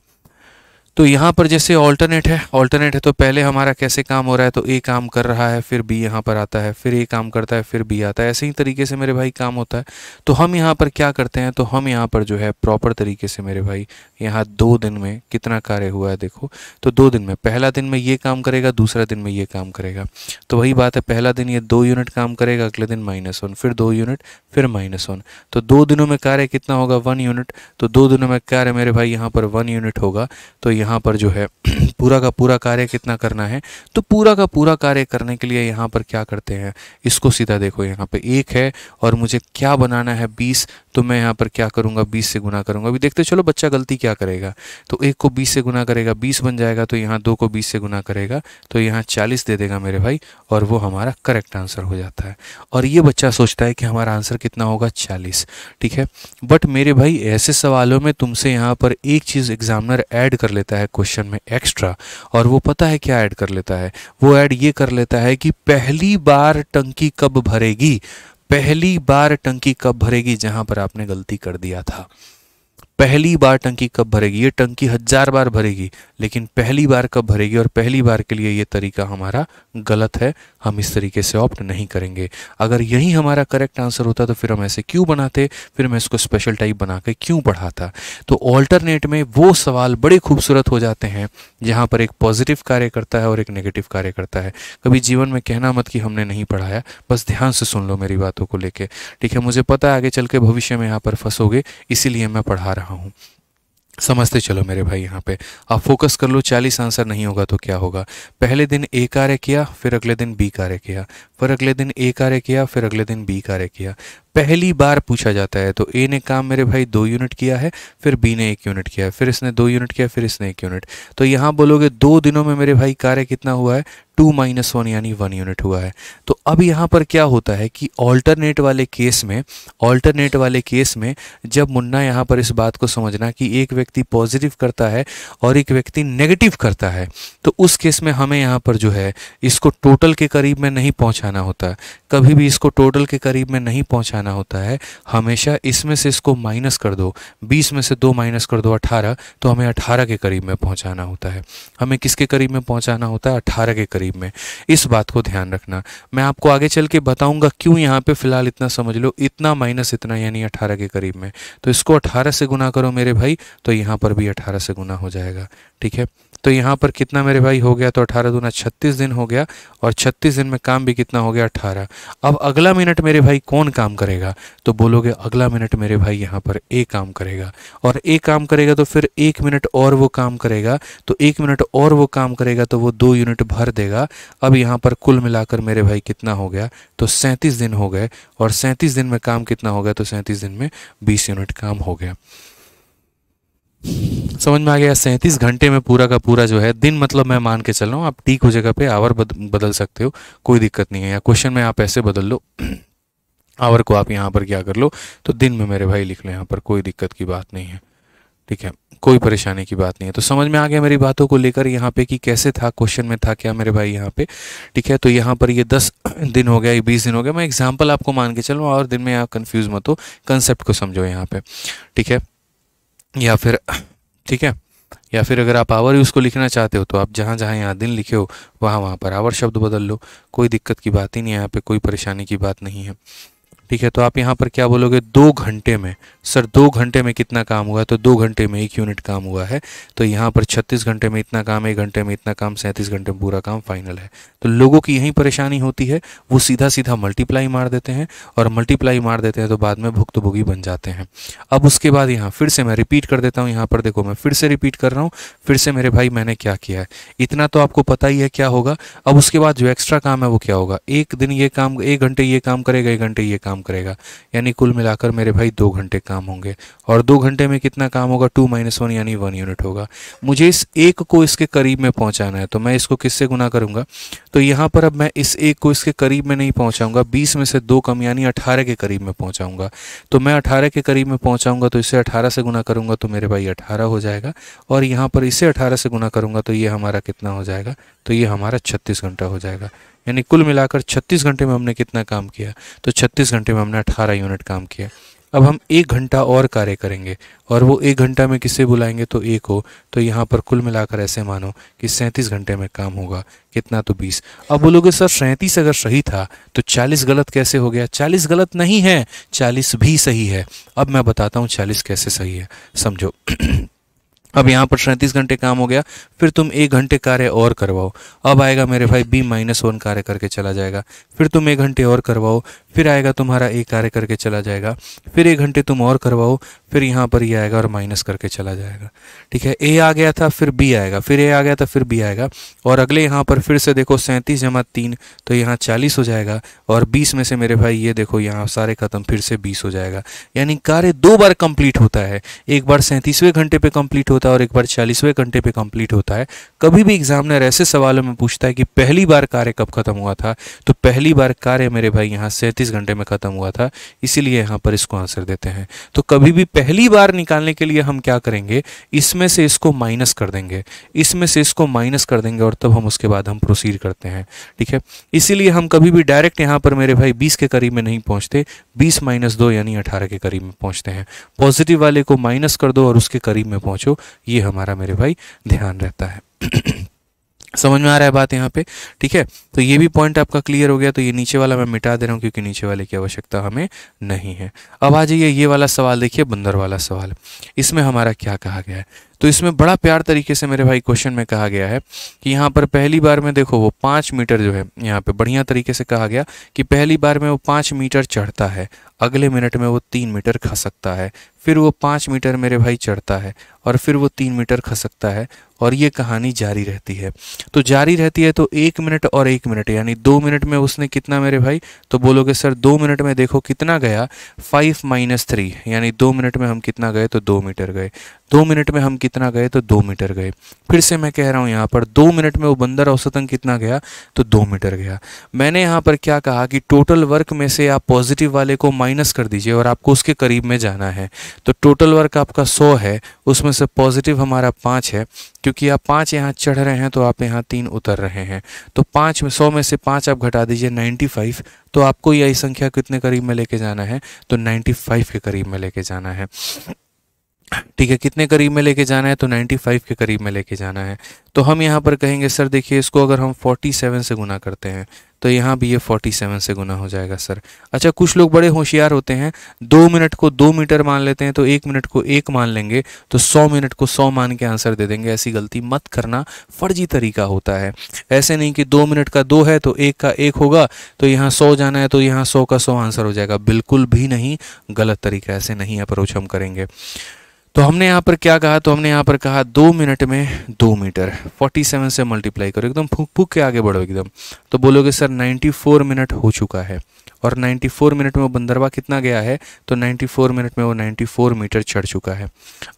तो यहाँ पर जैसे ऑल्टरनेट है ऑल्टरनेट है तो पहले हमारा कैसे काम हो रहा है तो ए काम कर रहा है फिर बी यहाँ पर आता है फिर ए काम करता है फिर बी आता है ऐसे ही तरीके से मेरे भाई काम होता है तो हम यहाँ पर क्या करते हैं तो हम यहाँ पर जो है प्रॉपर तरीके से मेरे भाई यहाँ दो दिन में कितना कार्य हुआ है देखो तो दो दिन में पहला दिन में ये काम करेगा दूसरा दिन में ये काम करेगा तो वही बात है पहला दिन ये दो यूनिट काम करेगा अगले दिन माइनस वन फिर दो यूनिट फिर माइनस वन तो दो दिनों में कार्य कितना होगा वन यूनिट तो दो दिनों में कार्य मेरे भाई यहाँ पर वन यूनिट होगा तो यहाँ पर जो है पूरा का पूरा कार्य कितना करना है तो पूरा का पूरा कार्य करने के लिए यहाँ पर क्या करते हैं इसको सीधा देखो यहाँ पे एक है और मुझे क्या बनाना है बीस तो मैं यहाँ पर क्या करूँगा बीस से गुना करूँगा अभी देखते चलो बच्चा गलती क्या करेगा तो एक को बीस से गुना करेगा बीस बन जाएगा तो यहाँ दो को बीस से गुना करेगा तो यहाँ चालीस दे देगा मेरे भाई और वो हमारा करेक्ट आंसर हो जाता है और ये बच्चा सोचता है कि हमारा आंसर कितना होगा चालीस ठीक है बट मेरे भाई ऐसे सवालों में तुमसे यहाँ पर एक चीज़ एग्जामिनर ऐड कर लेता है क्वेश्चन में एक्स्ट्रा और वो पता है क्या ऐड कर लेता है वो ऐड ये कर लेता है कि पहली बार टंकी कब भरेगी पहली बार टंकी कब भरेगी जहां पर आपने गलती कर दिया था पहली बार टंकी कब भरेगी ये टंकी हजार बार भरेगी लेकिन पहली बार कब भरेगी और पहली बार के लिए ये तरीका हमारा गलत है हम इस तरीके से ऑप्ट नहीं करेंगे अगर यही हमारा करेक्ट आंसर होता तो फिर हम ऐसे क्यों बनाते फिर मैं इसको स्पेशल टाइप बना के क्यों पढ़ाता तो ऑल्टरनेट में वो सवाल बड़े खूबसूरत हो जाते हैं जहाँ पर एक पॉजिटिव कार्य करता है और एक नेगेटिव कार्य करता है कभी जीवन में कहना मत कि हमने नहीं पढ़ाया बस ध्यान से सुन लो मेरी बातों को लेकर ठीक है मुझे पता है आगे चल के भविष्य में यहाँ पर फंसोगे इसीलिए मैं पढ़ा रहा रहा हूँ समझते चलो मेरे भाई यहाँ पे आप फोकस कर लो चालीस आंसर नहीं होगा तो क्या होगा पहले दिन ए कार्य किया फिर अगले दिन बी कार्य किया फिर अगले दिन ए कार्य किया फिर अगले दिन बी कार्य किया पहली बार पूछा जाता है तो ए ने काम मेरे भाई दो यूनिट किया है फिर बी ने एक यूनिट किया है फिर इसने दो यूनिट किया फिर इसने एक यूनिट तो यहाँ बोलोगे दो दिनों में मेरे भाई कार्य कितना हुआ है टू माइनस वन यानी वन यूनिट हुआ है तो अब यहाँ पर क्या होता है कि ऑल्टरनेट वाले केस में ऑल्टरनेट वाले केस में जब मुन्ना यहाँ पर इस बात को समझना कि एक व्यक्ति पॉजिटिव करता है और एक व्यक्ति नेगेटिव करता है तो उस केस में हमें यहाँ पर जो है इसको टोटल के करीब में नहीं पहुँचाना होता कभी भी इसको टोटल के करीब में नहीं पहुँचाना जाना होता है हमेशा इसमें से इसको माइनस कर दो बीस में से दो माइनस कर दो अठारह तो हमें अठारह के करीब में पहुँचाना होता है हमें किसके करीब में पहुँचाना होता है अठारह के करीब में इस बात को ध्यान रखना मैं आपको आगे चल के बताऊँगा क्यों यहाँ पर फिलहाल इतना समझ लो इतना माइनस इतना यानी अठारह के करीब में तो इसको अठारह से गुना करो मेरे भाई तो यहाँ पर भी अठारह से गुना हो जाएगा ठीक है तो यहाँ पर कितना मेरे भाई हो गया तो अठारह दूना छत्तीस दिन हो गया और छत्तीस दिन में काम भी कितना हो गया अठारह अब अगला मिनट मेरे भाई कौन काम करेगा तो बोलोगे अगला मिनट मेरे भाई यहाँ पर ए काम करेगा और ए काम करेगा तो फिर एक मिनट और वो काम करेगा तो एक मिनट और वो काम करेगा तो वो दो यूनिट भर देगा अब यहाँ पर कुल मिलाकर मेरे भाई कितना हो गया तो सैंतीस दिन हो गए और सैंतीस दिन में काम कितना हो गया तो सैंतीस दिन में बीस यूनिट काम हो गया समझ में आ गया सैंतीस घंटे में पूरा का पूरा जो है दिन मतलब मैं मान के चल रहा हूँ आप टीक हो जगह पे आवर बद, बदल सकते हो कोई दिक्कत नहीं है या क्वेश्चन में आप ऐसे बदल लो आवर को आप यहाँ पर क्या कर लो तो दिन में मेरे भाई लिख लो यहाँ पर कोई दिक्कत की बात नहीं है ठीक है कोई परेशानी की बात नहीं है तो समझ में आ गया मेरी बातों को लेकर यहाँ पे कि कैसे था क्वेश्चन में था क्या मेरे भाई यहाँ पे ठीक है तो यहाँ पर ये दस दिन हो गया ये बीस दिन हो गया मैं एग्जाम्पल आपको मान के चलूँ और दिन में आप कन्फ्यूज़ मत हो कंसेप्ट को समझो यहाँ पे ठीक है या फिर ठीक है या फिर अगर आप आवर यूज़ को लिखना चाहते हो तो आप जहाँ जहाँ यहाँ दिन लिखे हो वहाँ वहाँ पर आवर शब्द बदल लो कोई दिक्कत की बात ही नहीं है यहाँ पे कोई परेशानी की बात नहीं है ठीक है तो आप यहाँ पर क्या बोलोगे दो घंटे में सर दो घंटे में कितना काम हुआ है तो दो घंटे में एक यूनिट काम हुआ है तो यहाँ पर छत्तीस घंटे में इतना काम एक घंटे में इतना काम सैंतीस घंटे में पूरा काम फाइनल है तो लोगों की यही परेशानी होती है वो सीधा सीधा मल्टीप्लाई मार देते हैं और मल्टीप्लाई मार देते हैं तो बाद में भुक्तभोगी बन जाते हैं अब उसके बाद यहाँ फिर से मैं रिपीट कर देता हूँ यहाँ पर देखो मैं फिर से रिपीट कर रहा हूँ फिर से मेरे भाई मैंने क्या किया है इतना तो आपको पता ही है क्या होगा अब उसके बाद जो एक्स्ट्रा काम है वो क्या होगा एक दिन ये काम एक घंटे ये काम करेगा एक घंटे ये काम काम करेगा यानी कुल मिलाकर मेरे भाई दो घंटे काम होंगे और दो घंटे में कितना काम होगा टू माइनस वन यानी वन यूनिट होगा मुझे इस एक को इसके करीब में पहुंचाना है तो मैं इसको किससे गुना करूंगा तो यहाँ पर अब मैं इस एक को इसके करीब में नहीं पहुँचाऊँगा बीस में से दो कम यानी अठारह के करीब में पहुँचाऊँगा तो मैं अठारह के करीब में पहुँचाऊँगा तो इसे अठारह से गुना करूँगा तो मेरे भाई अठारह हो जाएगा और यहाँ पर इसे अठारह से गुना करूँगा तो ये हमारा कितना हो जाएगा तो ये हमारा छत्तीस घंटा हो जाएगा यानी कुल मिलाकर 36 घंटे में हमने कितना काम किया तो 36 घंटे में हमने 18 यूनिट काम किया अब हम एक घंटा और कार्य करेंगे और वो एक घंटा में किसे बुलाएंगे तो एक हो तो यहाँ पर कुल मिलाकर ऐसे मानो कि सैंतीस घंटे में काम होगा कितना तो बीस अब बोलोगे सर सैंतीस अगर सही था तो चालीस गलत कैसे हो गया चालीस गलत नहीं है चालीस भी सही है अब मैं बताता हूँ चालीस कैसे सही है समझो अब यहाँ पर सैंतीस घंटे काम हो गया फिर तुम एक घंटे कार्य और करवाओ अब आएगा मेरे भाई बी माइनस वन कार्य करके चला जाएगा फिर तुम एक घंटे और करवाओ फिर आएगा तुम्हारा ए कार्य करके चला जाएगा फिर एक घंटे तुम और करवाओ फिर यहाँ पर ये आएगा और माइनस करके चला जाएगा ठीक है ए आ गया था फिर बी आएगा फिर ए आ गया था फिर बी आएगा और अगले यहाँ पर फिर से देखो सैंतीस जमा तीन तो यहाँ चालीस हो जाएगा और बीस में से मेरे भाई ये देखो यहाँ सारे ख़त्म फिर से बीस हो जाएगा यानी कार्य दो बार कंप्लीट होता है एक बार सैंतीसवें घंटे पर कंप्लीट होता होता है और एक बार चालीसवें घंटे पे कंप्लीट होता है कभी भी एग्जामिनर ऐसे सवालों में पूछता है कि पहली बार कार्य कब खत्म हुआ था तो पहली बार कार्य मेरे भाई यहाँ सैंतीस घंटे में ख़त्म हुआ था इसीलिए यहाँ पर इसको आंसर देते हैं तो कभी भी पहली बार निकालने के लिए हम क्या करेंगे इसमें से इसको माइनस कर देंगे इसमें से इसको माइनस कर देंगे और तब हम उसके बाद हम प्रोसीड करते हैं ठीक है इसीलिए हम कभी भी डायरेक्ट यहाँ पर मेरे भाई बीस के करीब में नहीं पहुँचते बीस माइनस यानी अठारह के करीब में पहुँचते हैं पॉजिटिव वाले को माइनस कर दो और उसके करीब में पहुँचो ये हमारा मेरे भाई ध्यान रहता है समझ में आ रहा है बात यहाँ पे ठीक है तो ये भी पॉइंट आपका क्लियर हो गया तो ये नीचे वाला मैं मिटा दे रहा हूँ क्योंकि नीचे वाले की आवश्यकता हमें नहीं है अब आ जाइए ये वाला सवाल देखिए बंदर वाला सवाल इसमें हमारा क्या कहा गया है तो इसमें बड़ा प्यार तरीके से मेरे भाई क्वेश्चन में कहा गया है कि यहाँ पर पहली बार में देखो वो पाँच मीटर जो है यहाँ पे बढ़िया तरीके से कहा गया कि पहली बार में वो पाँच मीटर चढ़ता है अगले मिनट में वो तीन मीटर खसकता है फिर वो पाँच मीटर मेरे भाई चढ़ता है और फिर वो तीन मीटर खसकता है और ये कहानी जारी रहती है तो जारी रहती है तो एक मिनट और एक मिनट यानी दो मिनट में उसने कितना मेरे भाई तो बोलोगे सर दो मिनट में देखो कितना गया फाइव माइनस थ्री यानी दो मिनट में हम कितना गए तो दो मीटर गए दो मिनट में हम कितना गए तो दो मीटर गए फिर से मैं कह रहा हूँ यहाँ पर दो मिनट में वो बंदर औसतन कितना गया तो दो मीटर गया मैंने यहाँ पर क्या कहा कि टोटल वर्क में से आप पॉजिटिव वाले को माइनस कर दीजिए और आपको उसके करीब में जाना है तो टोटल वर्क आपका सौ है उसमें से पॉजिटिव हमारा पाँच है क्योंकि आप पाँच यहाँ चढ़ रहे हैं तो आप यहाँ तीन उतर रहे हैं तो पाँच में सौ में से पाँच आप घटा दीजिए नाइन्टी फाइव तो आपको यही संख्या कितने करीब में लेके जाना है तो नाइन्टी फाइव के करीब में लेके जाना है ठीक है कितने करीब में लेके जाना है तो 95 के करीब में लेके जाना है तो हम यहाँ पर कहेंगे सर देखिए इसको अगर हम 47 से गुना करते हैं तो यहाँ भी ये 47 से गुना हो जाएगा सर अच्छा कुछ लोग बड़े होशियार होते हैं दो मिनट को दो मीटर मान लेते हैं तो एक मिनट को एक मान लेंगे तो सौ मिनट को सौ मान के आंसर दे देंगे ऐसी गलती मत करना फर्जी तरीका होता है ऐसे नहीं कि दो मिनट का दो है तो एक का एक होगा तो यहाँ सौ जाना है तो यहाँ सौ का सौ आंसर हो जाएगा बिल्कुल भी नहीं गलत तरीका ऐसे नहीं अप्रोच हम करेंगे तो हमने यहाँ पर क्या कहा तो हमने यहाँ पर कहा दो मिनट में दो मीटर 47 से मल्टीप्लाई करो एकदम फूक फूक के आगे बढ़ो एकदम तो बोलोगे सर 94 मिनट हो चुका है और 94 मिनट में वो बंदरवा कितना गया है तो 94 मिनट में वो 94 मीटर चढ़ चुका है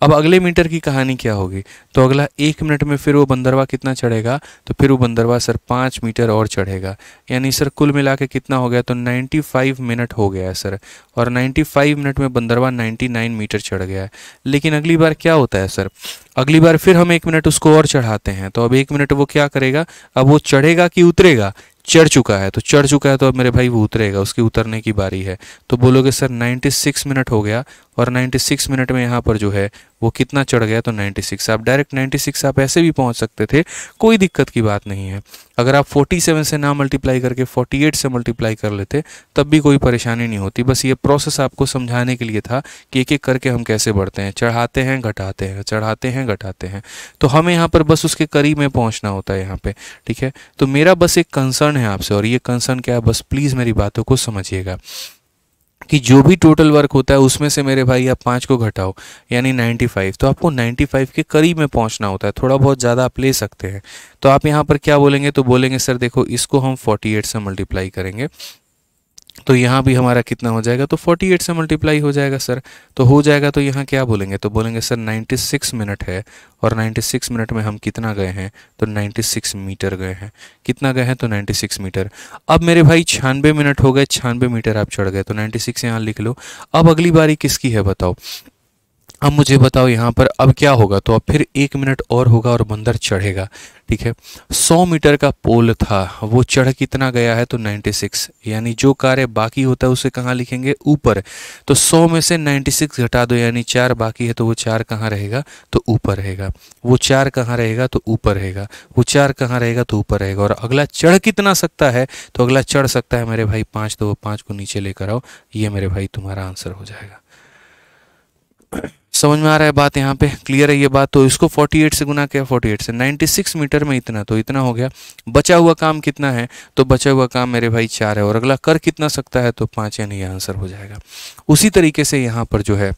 अब अगले मीटर की कहानी क्या होगी तो अगला एक मिनट में फिर वो बंदरवा कितना चढ़ेगा तो फिर वो बंदरवा सर पाँच मीटर और चढ़ेगा यानी सर कुल मिला के कितना हो गया तो नाइन्टी मिनट हो गया है सर और नाइन्टी मिनट में बंदरवा नाइन्टी मीटर चढ़ गया है लेकिन अगली बार क्या होता है सर अगली बार फिर हम एक मिनट उसको और चढ़ाते हैं तो अब एक मिनट वो क्या करेगा अब वो चढ़ेगा कि उतरेगा चढ़ चुका है तो चढ़ चुका है तो अब मेरे भाई वो उतरेगा उसकी उतरने की बारी है तो बोलोगे सर 96 मिनट हो गया और 96 मिनट में यहाँ पर जो है वो कितना चढ़ गया तो 96 आप डायरेक्ट 96 आप ऐसे भी पहुँच सकते थे कोई दिक्कत की बात नहीं है अगर आप 47 से ना मल्टीप्लाई करके 48 से मल्टीप्लाई कर लेते तब भी कोई परेशानी नहीं होती बस ये प्रोसेस आपको समझाने के लिए था कि एक एक करके हम कैसे बढ़ते हैं चढ़ाते हैं घटाते हैं चढ़ाते हैं घटाते हैं तो हमें यहाँ पर बस उसके करीब में पहुँचना होता है यहाँ पर ठीक है तो मेरा बस एक कंसर्न है आपसे और ये कंसर्न क्या है बस प्लीज़ मेरी बातों को समझिएगा कि जो भी टोटल वर्क होता है उसमें से मेरे भाई आप पाँच को घटाओ यानी 95 तो आपको 95 के करीब में पहुंचना होता है थोड़ा बहुत ज़्यादा आप ले सकते हैं तो आप यहाँ पर क्या बोलेंगे तो बोलेंगे सर देखो इसको हम 48 से मल्टीप्लाई करेंगे तो यहाँ भी हमारा कितना हो जाएगा तो 48 से मल्टीप्लाई हो जाएगा सर तो हो जाएगा तो यहाँ क्या बोलेंगे तो बोलेंगे सर 96 मिनट है और 96 मिनट में हम कितना गए हैं तो 96 मीटर गए हैं कितना गए हैं तो 96 मीटर अब मेरे भाई छियानवे मिनट हो गए छियानवे मीटर आप चढ़ गए तो 96 सिक्स यहाँ लिख लो अब अगली बारी किसकी है बताओ अब मुझे बताओ यहाँ पर अब क्या होगा तो अब फिर एक मिनट और होगा और बंदर चढ़ेगा ठीक है 100 मीटर का पोल था वो चढ़ कितना गया है तो 96 यानी जो कार्य बाकी होता है उसे कहाँ लिखेंगे ऊपर तो 100 में से 96 घटा दो यानी चार बाकी है तो वो चार कहाँ रहेगा तो ऊपर रहेगा वो चार कहाँ रहेगा तो ऊपर रहेगा वो चार कहाँ रहेगा तो ऊपर रहेगा और अगला चढ़ कितना सकता है तो अगला चढ़ सकता है मेरे भाई पाँच तो वो पाँच को नीचे लेकर आओ ये मेरे भाई तुम्हारा आंसर हो जाएगा समझ में आ रहा है बात यहाँ पे क्लियर है ये बात तो इसको 48 से गुना किया 48 से 96 मीटर में इतना तो इतना हो गया बचा हुआ काम कितना है तो बचा हुआ काम मेरे भाई चार है और अगला कर कितना सकता है तो पाँच यानी नहीं आंसर हो जाएगा उसी तरीके से यहाँ पर जो है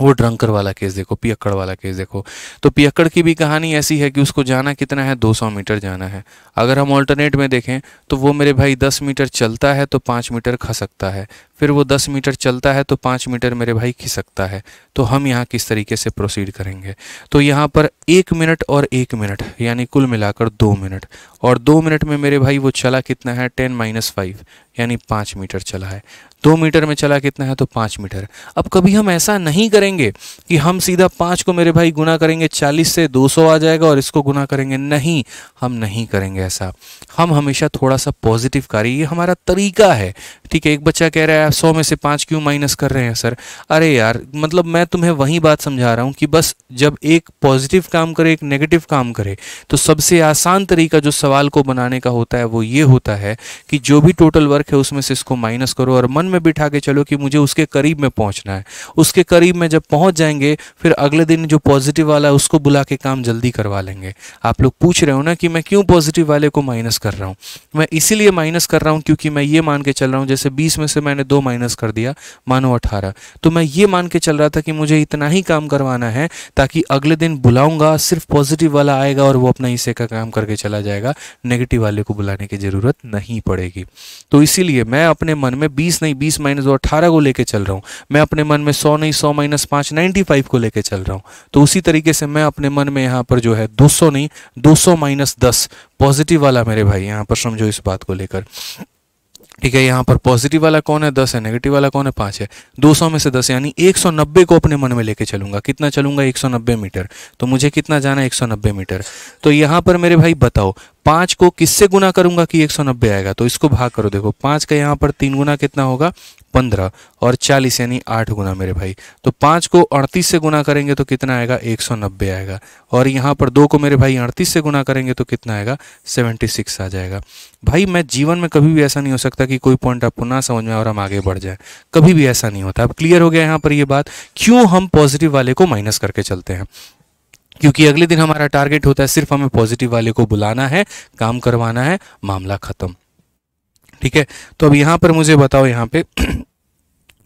वो ड्रंकर वाला केस देखो पियक्कड़ वाला केस देखो तो पियक्कड़ की भी कहानी ऐसी है कि उसको जाना कितना है 200 मीटर जाना है अगर हम ऑल्टरनेट में देखें तो वो मेरे भाई 10 मीटर चलता है तो 5 मीटर खा सकता है फिर वो दस मीटर चलता है तो पाँच मीटर मेरे भाई खिसकता है तो हम यहाँ किस तरीके से प्रोसीड करेंगे तो यहाँ पर एक मिनट और एक मिनट यानी कुल मिलाकर दो मिनट और दो मिनट में मेरे भाई वो चला कितना है टेन माइनस फाइव यानी पाँच मीटर चला है दो मीटर में चला कितना है तो पाँच मीटर अब कभी हम ऐसा नहीं करेंगे कि हम सीधा पाँच को मेरे भाई गुना करेंगे चालीस से दो सौ आ जाएगा और इसको गुना करेंगे नहीं हम नहीं करेंगे ऐसा हम हमेशा थोड़ा सा पॉजिटिव कार्य ये हमारा तरीका है ठीक है एक बच्चा कह रहा है आप सौ में से पाँच क्यों माइनस कर रहे हैं सर अरे यार मतलब मैं तुम्हें वही बात समझा रहा हूँ कि बस जब एक पॉजिटिव काम करे एक नेगेटिव काम करे तो सबसे आसान तरीका जो सवाल को बनाने का होता है वो ये होता है कि जो भी टोटल वर्क है उसमें से इसको माइनस करो और मन में बिठा के चलो कि मुझे उसके करीब में पहुँचना है उसके करीब में जब पहुँच जाएंगे फिर अगले दिन जो पॉजिटिव वाला है उसको बुला के काम जल्दी करवा लेंगे आप लोग पूछ रहे हो ना कि मैं क्यों पॉजिटिव वाले को माइनस कर रहा हूँ मैं इसीलिए माइनस कर रहा हूँ क्योंकि मैं ये मान के चल रहा हूँ जैसे बीस में से मैंने दो माइनस कर दिया मानो अठारह तो मैं ये मान के चल रहा था कि मुझे इतना ही काम करवाना है ताकि अगले दिन बुलाऊंगा सिर्फ पॉजिटिव वाला आएगा और वो अपना हिस्से का काम करके चला जाएगा नेगेटिव वाले को बुलाने की ज़रूरत नहीं पड़ेगी तो इसीलिए मैं अपने मन में बीस नहीं बीस माइनस दो अट्ठारह को लेकर चल रहा हूँ मैं अपने मन में सौ नहीं सौ माइनस पाँच नाइन्टी फाइव को लेकर चल रहा हूँ तो उसी तरीके से मैं अपने मन में यहाँ पर जो है दो सौ नहीं दो सौ माइनस दस पॉजिटिव वाला मेरे भाई यहाँ पर समझो इस बात को लेकर ठीक है यहाँ पर पॉजिटिव वाला कौन है दस है नेगेटिव वाला कौन है पाँच है दो सौ में से दस यानी एक सौ नब्बे को अपने मन में लेके चलूंगा कितना चलूंगा एक सौ नब्बे मीटर तो मुझे कितना जाना है एक सौ नब्बे मीटर तो यहाँ पर मेरे भाई बताओ पाँच को किससे गुना करूंगा कि एक सौ नब्बे आएगा तो इसको भाग करो देखो पांच का यहाँ पर तीन गुना कितना होगा पंद्रह और चालीस यानी आठ गुना मेरे भाई तो पांच को अड़तीस से गुना करेंगे तो कितना आएगा एक सौ नब्बे आएगा और यहाँ पर दो को मेरे भाई अड़तीस से गुना करेंगे तो कितना आएगा सेवेंटी सिक्स आ जाएगा भाई मैं जीवन में कभी भी ऐसा नहीं हो सकता कि कोई पॉइंट आपको ना समझ में और हम आगे बढ़ जाए कभी भी ऐसा नहीं होता अब क्लियर हो गया यहाँ पर ये यह बात क्यों हम पॉजिटिव वाले को माइनस करके चलते हैं क्योंकि अगले दिन हमारा टारगेट होता है सिर्फ हमें पॉजिटिव वाले को बुलाना है काम करवाना है मामला खत्म ठीक है तो अब यहां पर मुझे बताओ यहाँ पे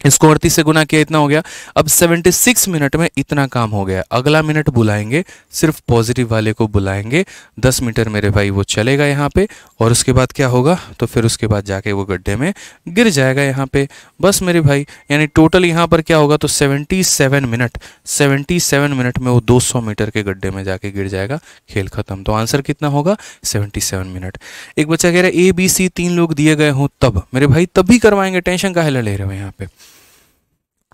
इसको अड़तीस से गुना किया इतना हो गया अब 76 मिनट में इतना काम हो गया अगला मिनट बुलाएंगे सिर्फ पॉजिटिव वाले को बुलाएंगे 10 मीटर मेरे भाई वो चलेगा यहाँ पे और उसके बाद क्या होगा तो फिर उसके बाद जाके वो गड्ढे में गिर जाएगा यहाँ पे बस मेरे भाई यानी टोटल यहाँ पर क्या होगा तो 77 मिनट 77 मिनट में वो 200 मीटर के गड्ढे में जाके गिर जाएगा खेल खत्म तो आंसर कितना होगा सेवेंटी मिनट एक बच्चा कह रहा है ए बी सी तीन लोग दिए गए हों तब मेरे भाई तब भी करवाएंगे टेंशन काहे ले रहे हो यहाँ पे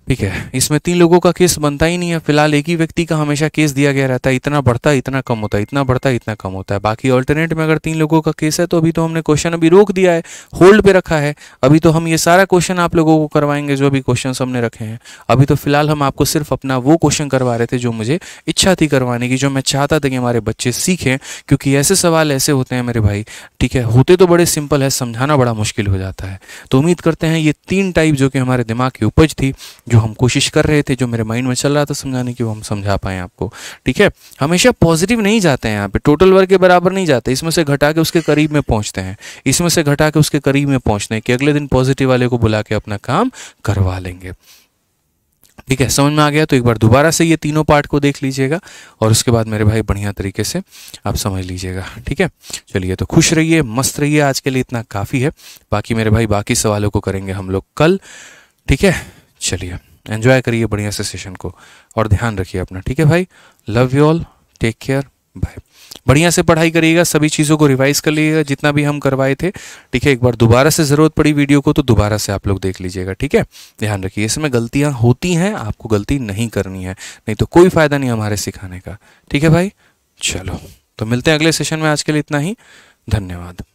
ठीक है इसमें तीन लोगों का केस बनता ही नहीं है फिलहाल एक ही व्यक्ति का हमेशा केस दिया गया रहता है इतना बढ़ता है इतना कम होता है इतना बढ़ता है इतना कम होता है बाकी ऑल्टरनेट में अगर तीन लोगों का केस है तो अभी तो हमने क्वेश्चन अभी रोक दिया है होल्ड पे रखा है अभी तो हम ये सारा क्वेश्चन आप लोगों को करवाएंगे जो अभी क्वेश्चन हमने रखे हैं अभी तो फिलहाल हम आपको सिर्फ अपना वो क्वेश्चन करवा रहे थे जो मुझे इच्छा थी करवाने की जो मैं चाहता था कि हमारे बच्चे सीखें क्योंकि ऐसे सवाल ऐसे होते हैं मेरे भाई ठीक है होते तो बड़े सिंपल है समझाना बड़ा मुश्किल हो जाता है तो उम्मीद करते हैं ये तीन टाइप जो कि हमारे दिमाग की उपज थी जो हम कोशिश कर रहे थे जो मेरे माइंड में चल रहा था समझाने की वो हम समझा पाए आपको ठीक है हमेशा पॉजिटिव नहीं जाते हैं यहाँ पे टोटल वर्ग के बराबर नहीं जाते इसमें से घटा के उसके करीब में पहुँचते हैं इसमें से घटा के उसके करीब में पहुँचते हैं कि अगले दिन पॉजिटिव वाले को बुला के अपना काम करवा लेंगे ठीक है समझ में आ गया तो एक बार दोबारा से ये तीनों पार्ट को देख लीजिएगा और उसके बाद मेरे भाई बढ़िया तरीके से आप समझ लीजिएगा ठीक है चलिए तो खुश रहिए मस्त रहिए आज के लिए इतना काफ़ी है बाकी मेरे भाई बाकी सवालों को करेंगे हम लोग कल ठीक है चलिए एन्जॉय करिए बढ़िया से सेशन को और ध्यान रखिए अपना ठीक है भाई love you all take care bye बढ़िया से पढ़ाई करिएगा सभी चीज़ों को रिवाइज कर लीजिएगा जितना भी हम करवाए थे ठीक है एक बार दोबारा से ज़रूरत पड़ी वीडियो को तो दोबारा से आप लोग देख लीजिएगा ठीक है ध्यान रखिए इसमें गलतियाँ होती हैं आपको गलती नहीं करनी है नहीं तो कोई फ़ायदा नहीं हमारे सिखाने का ठीक है भाई चलो तो मिलते हैं अगले सेशन में आज के लिए इतना ही धन्यवाद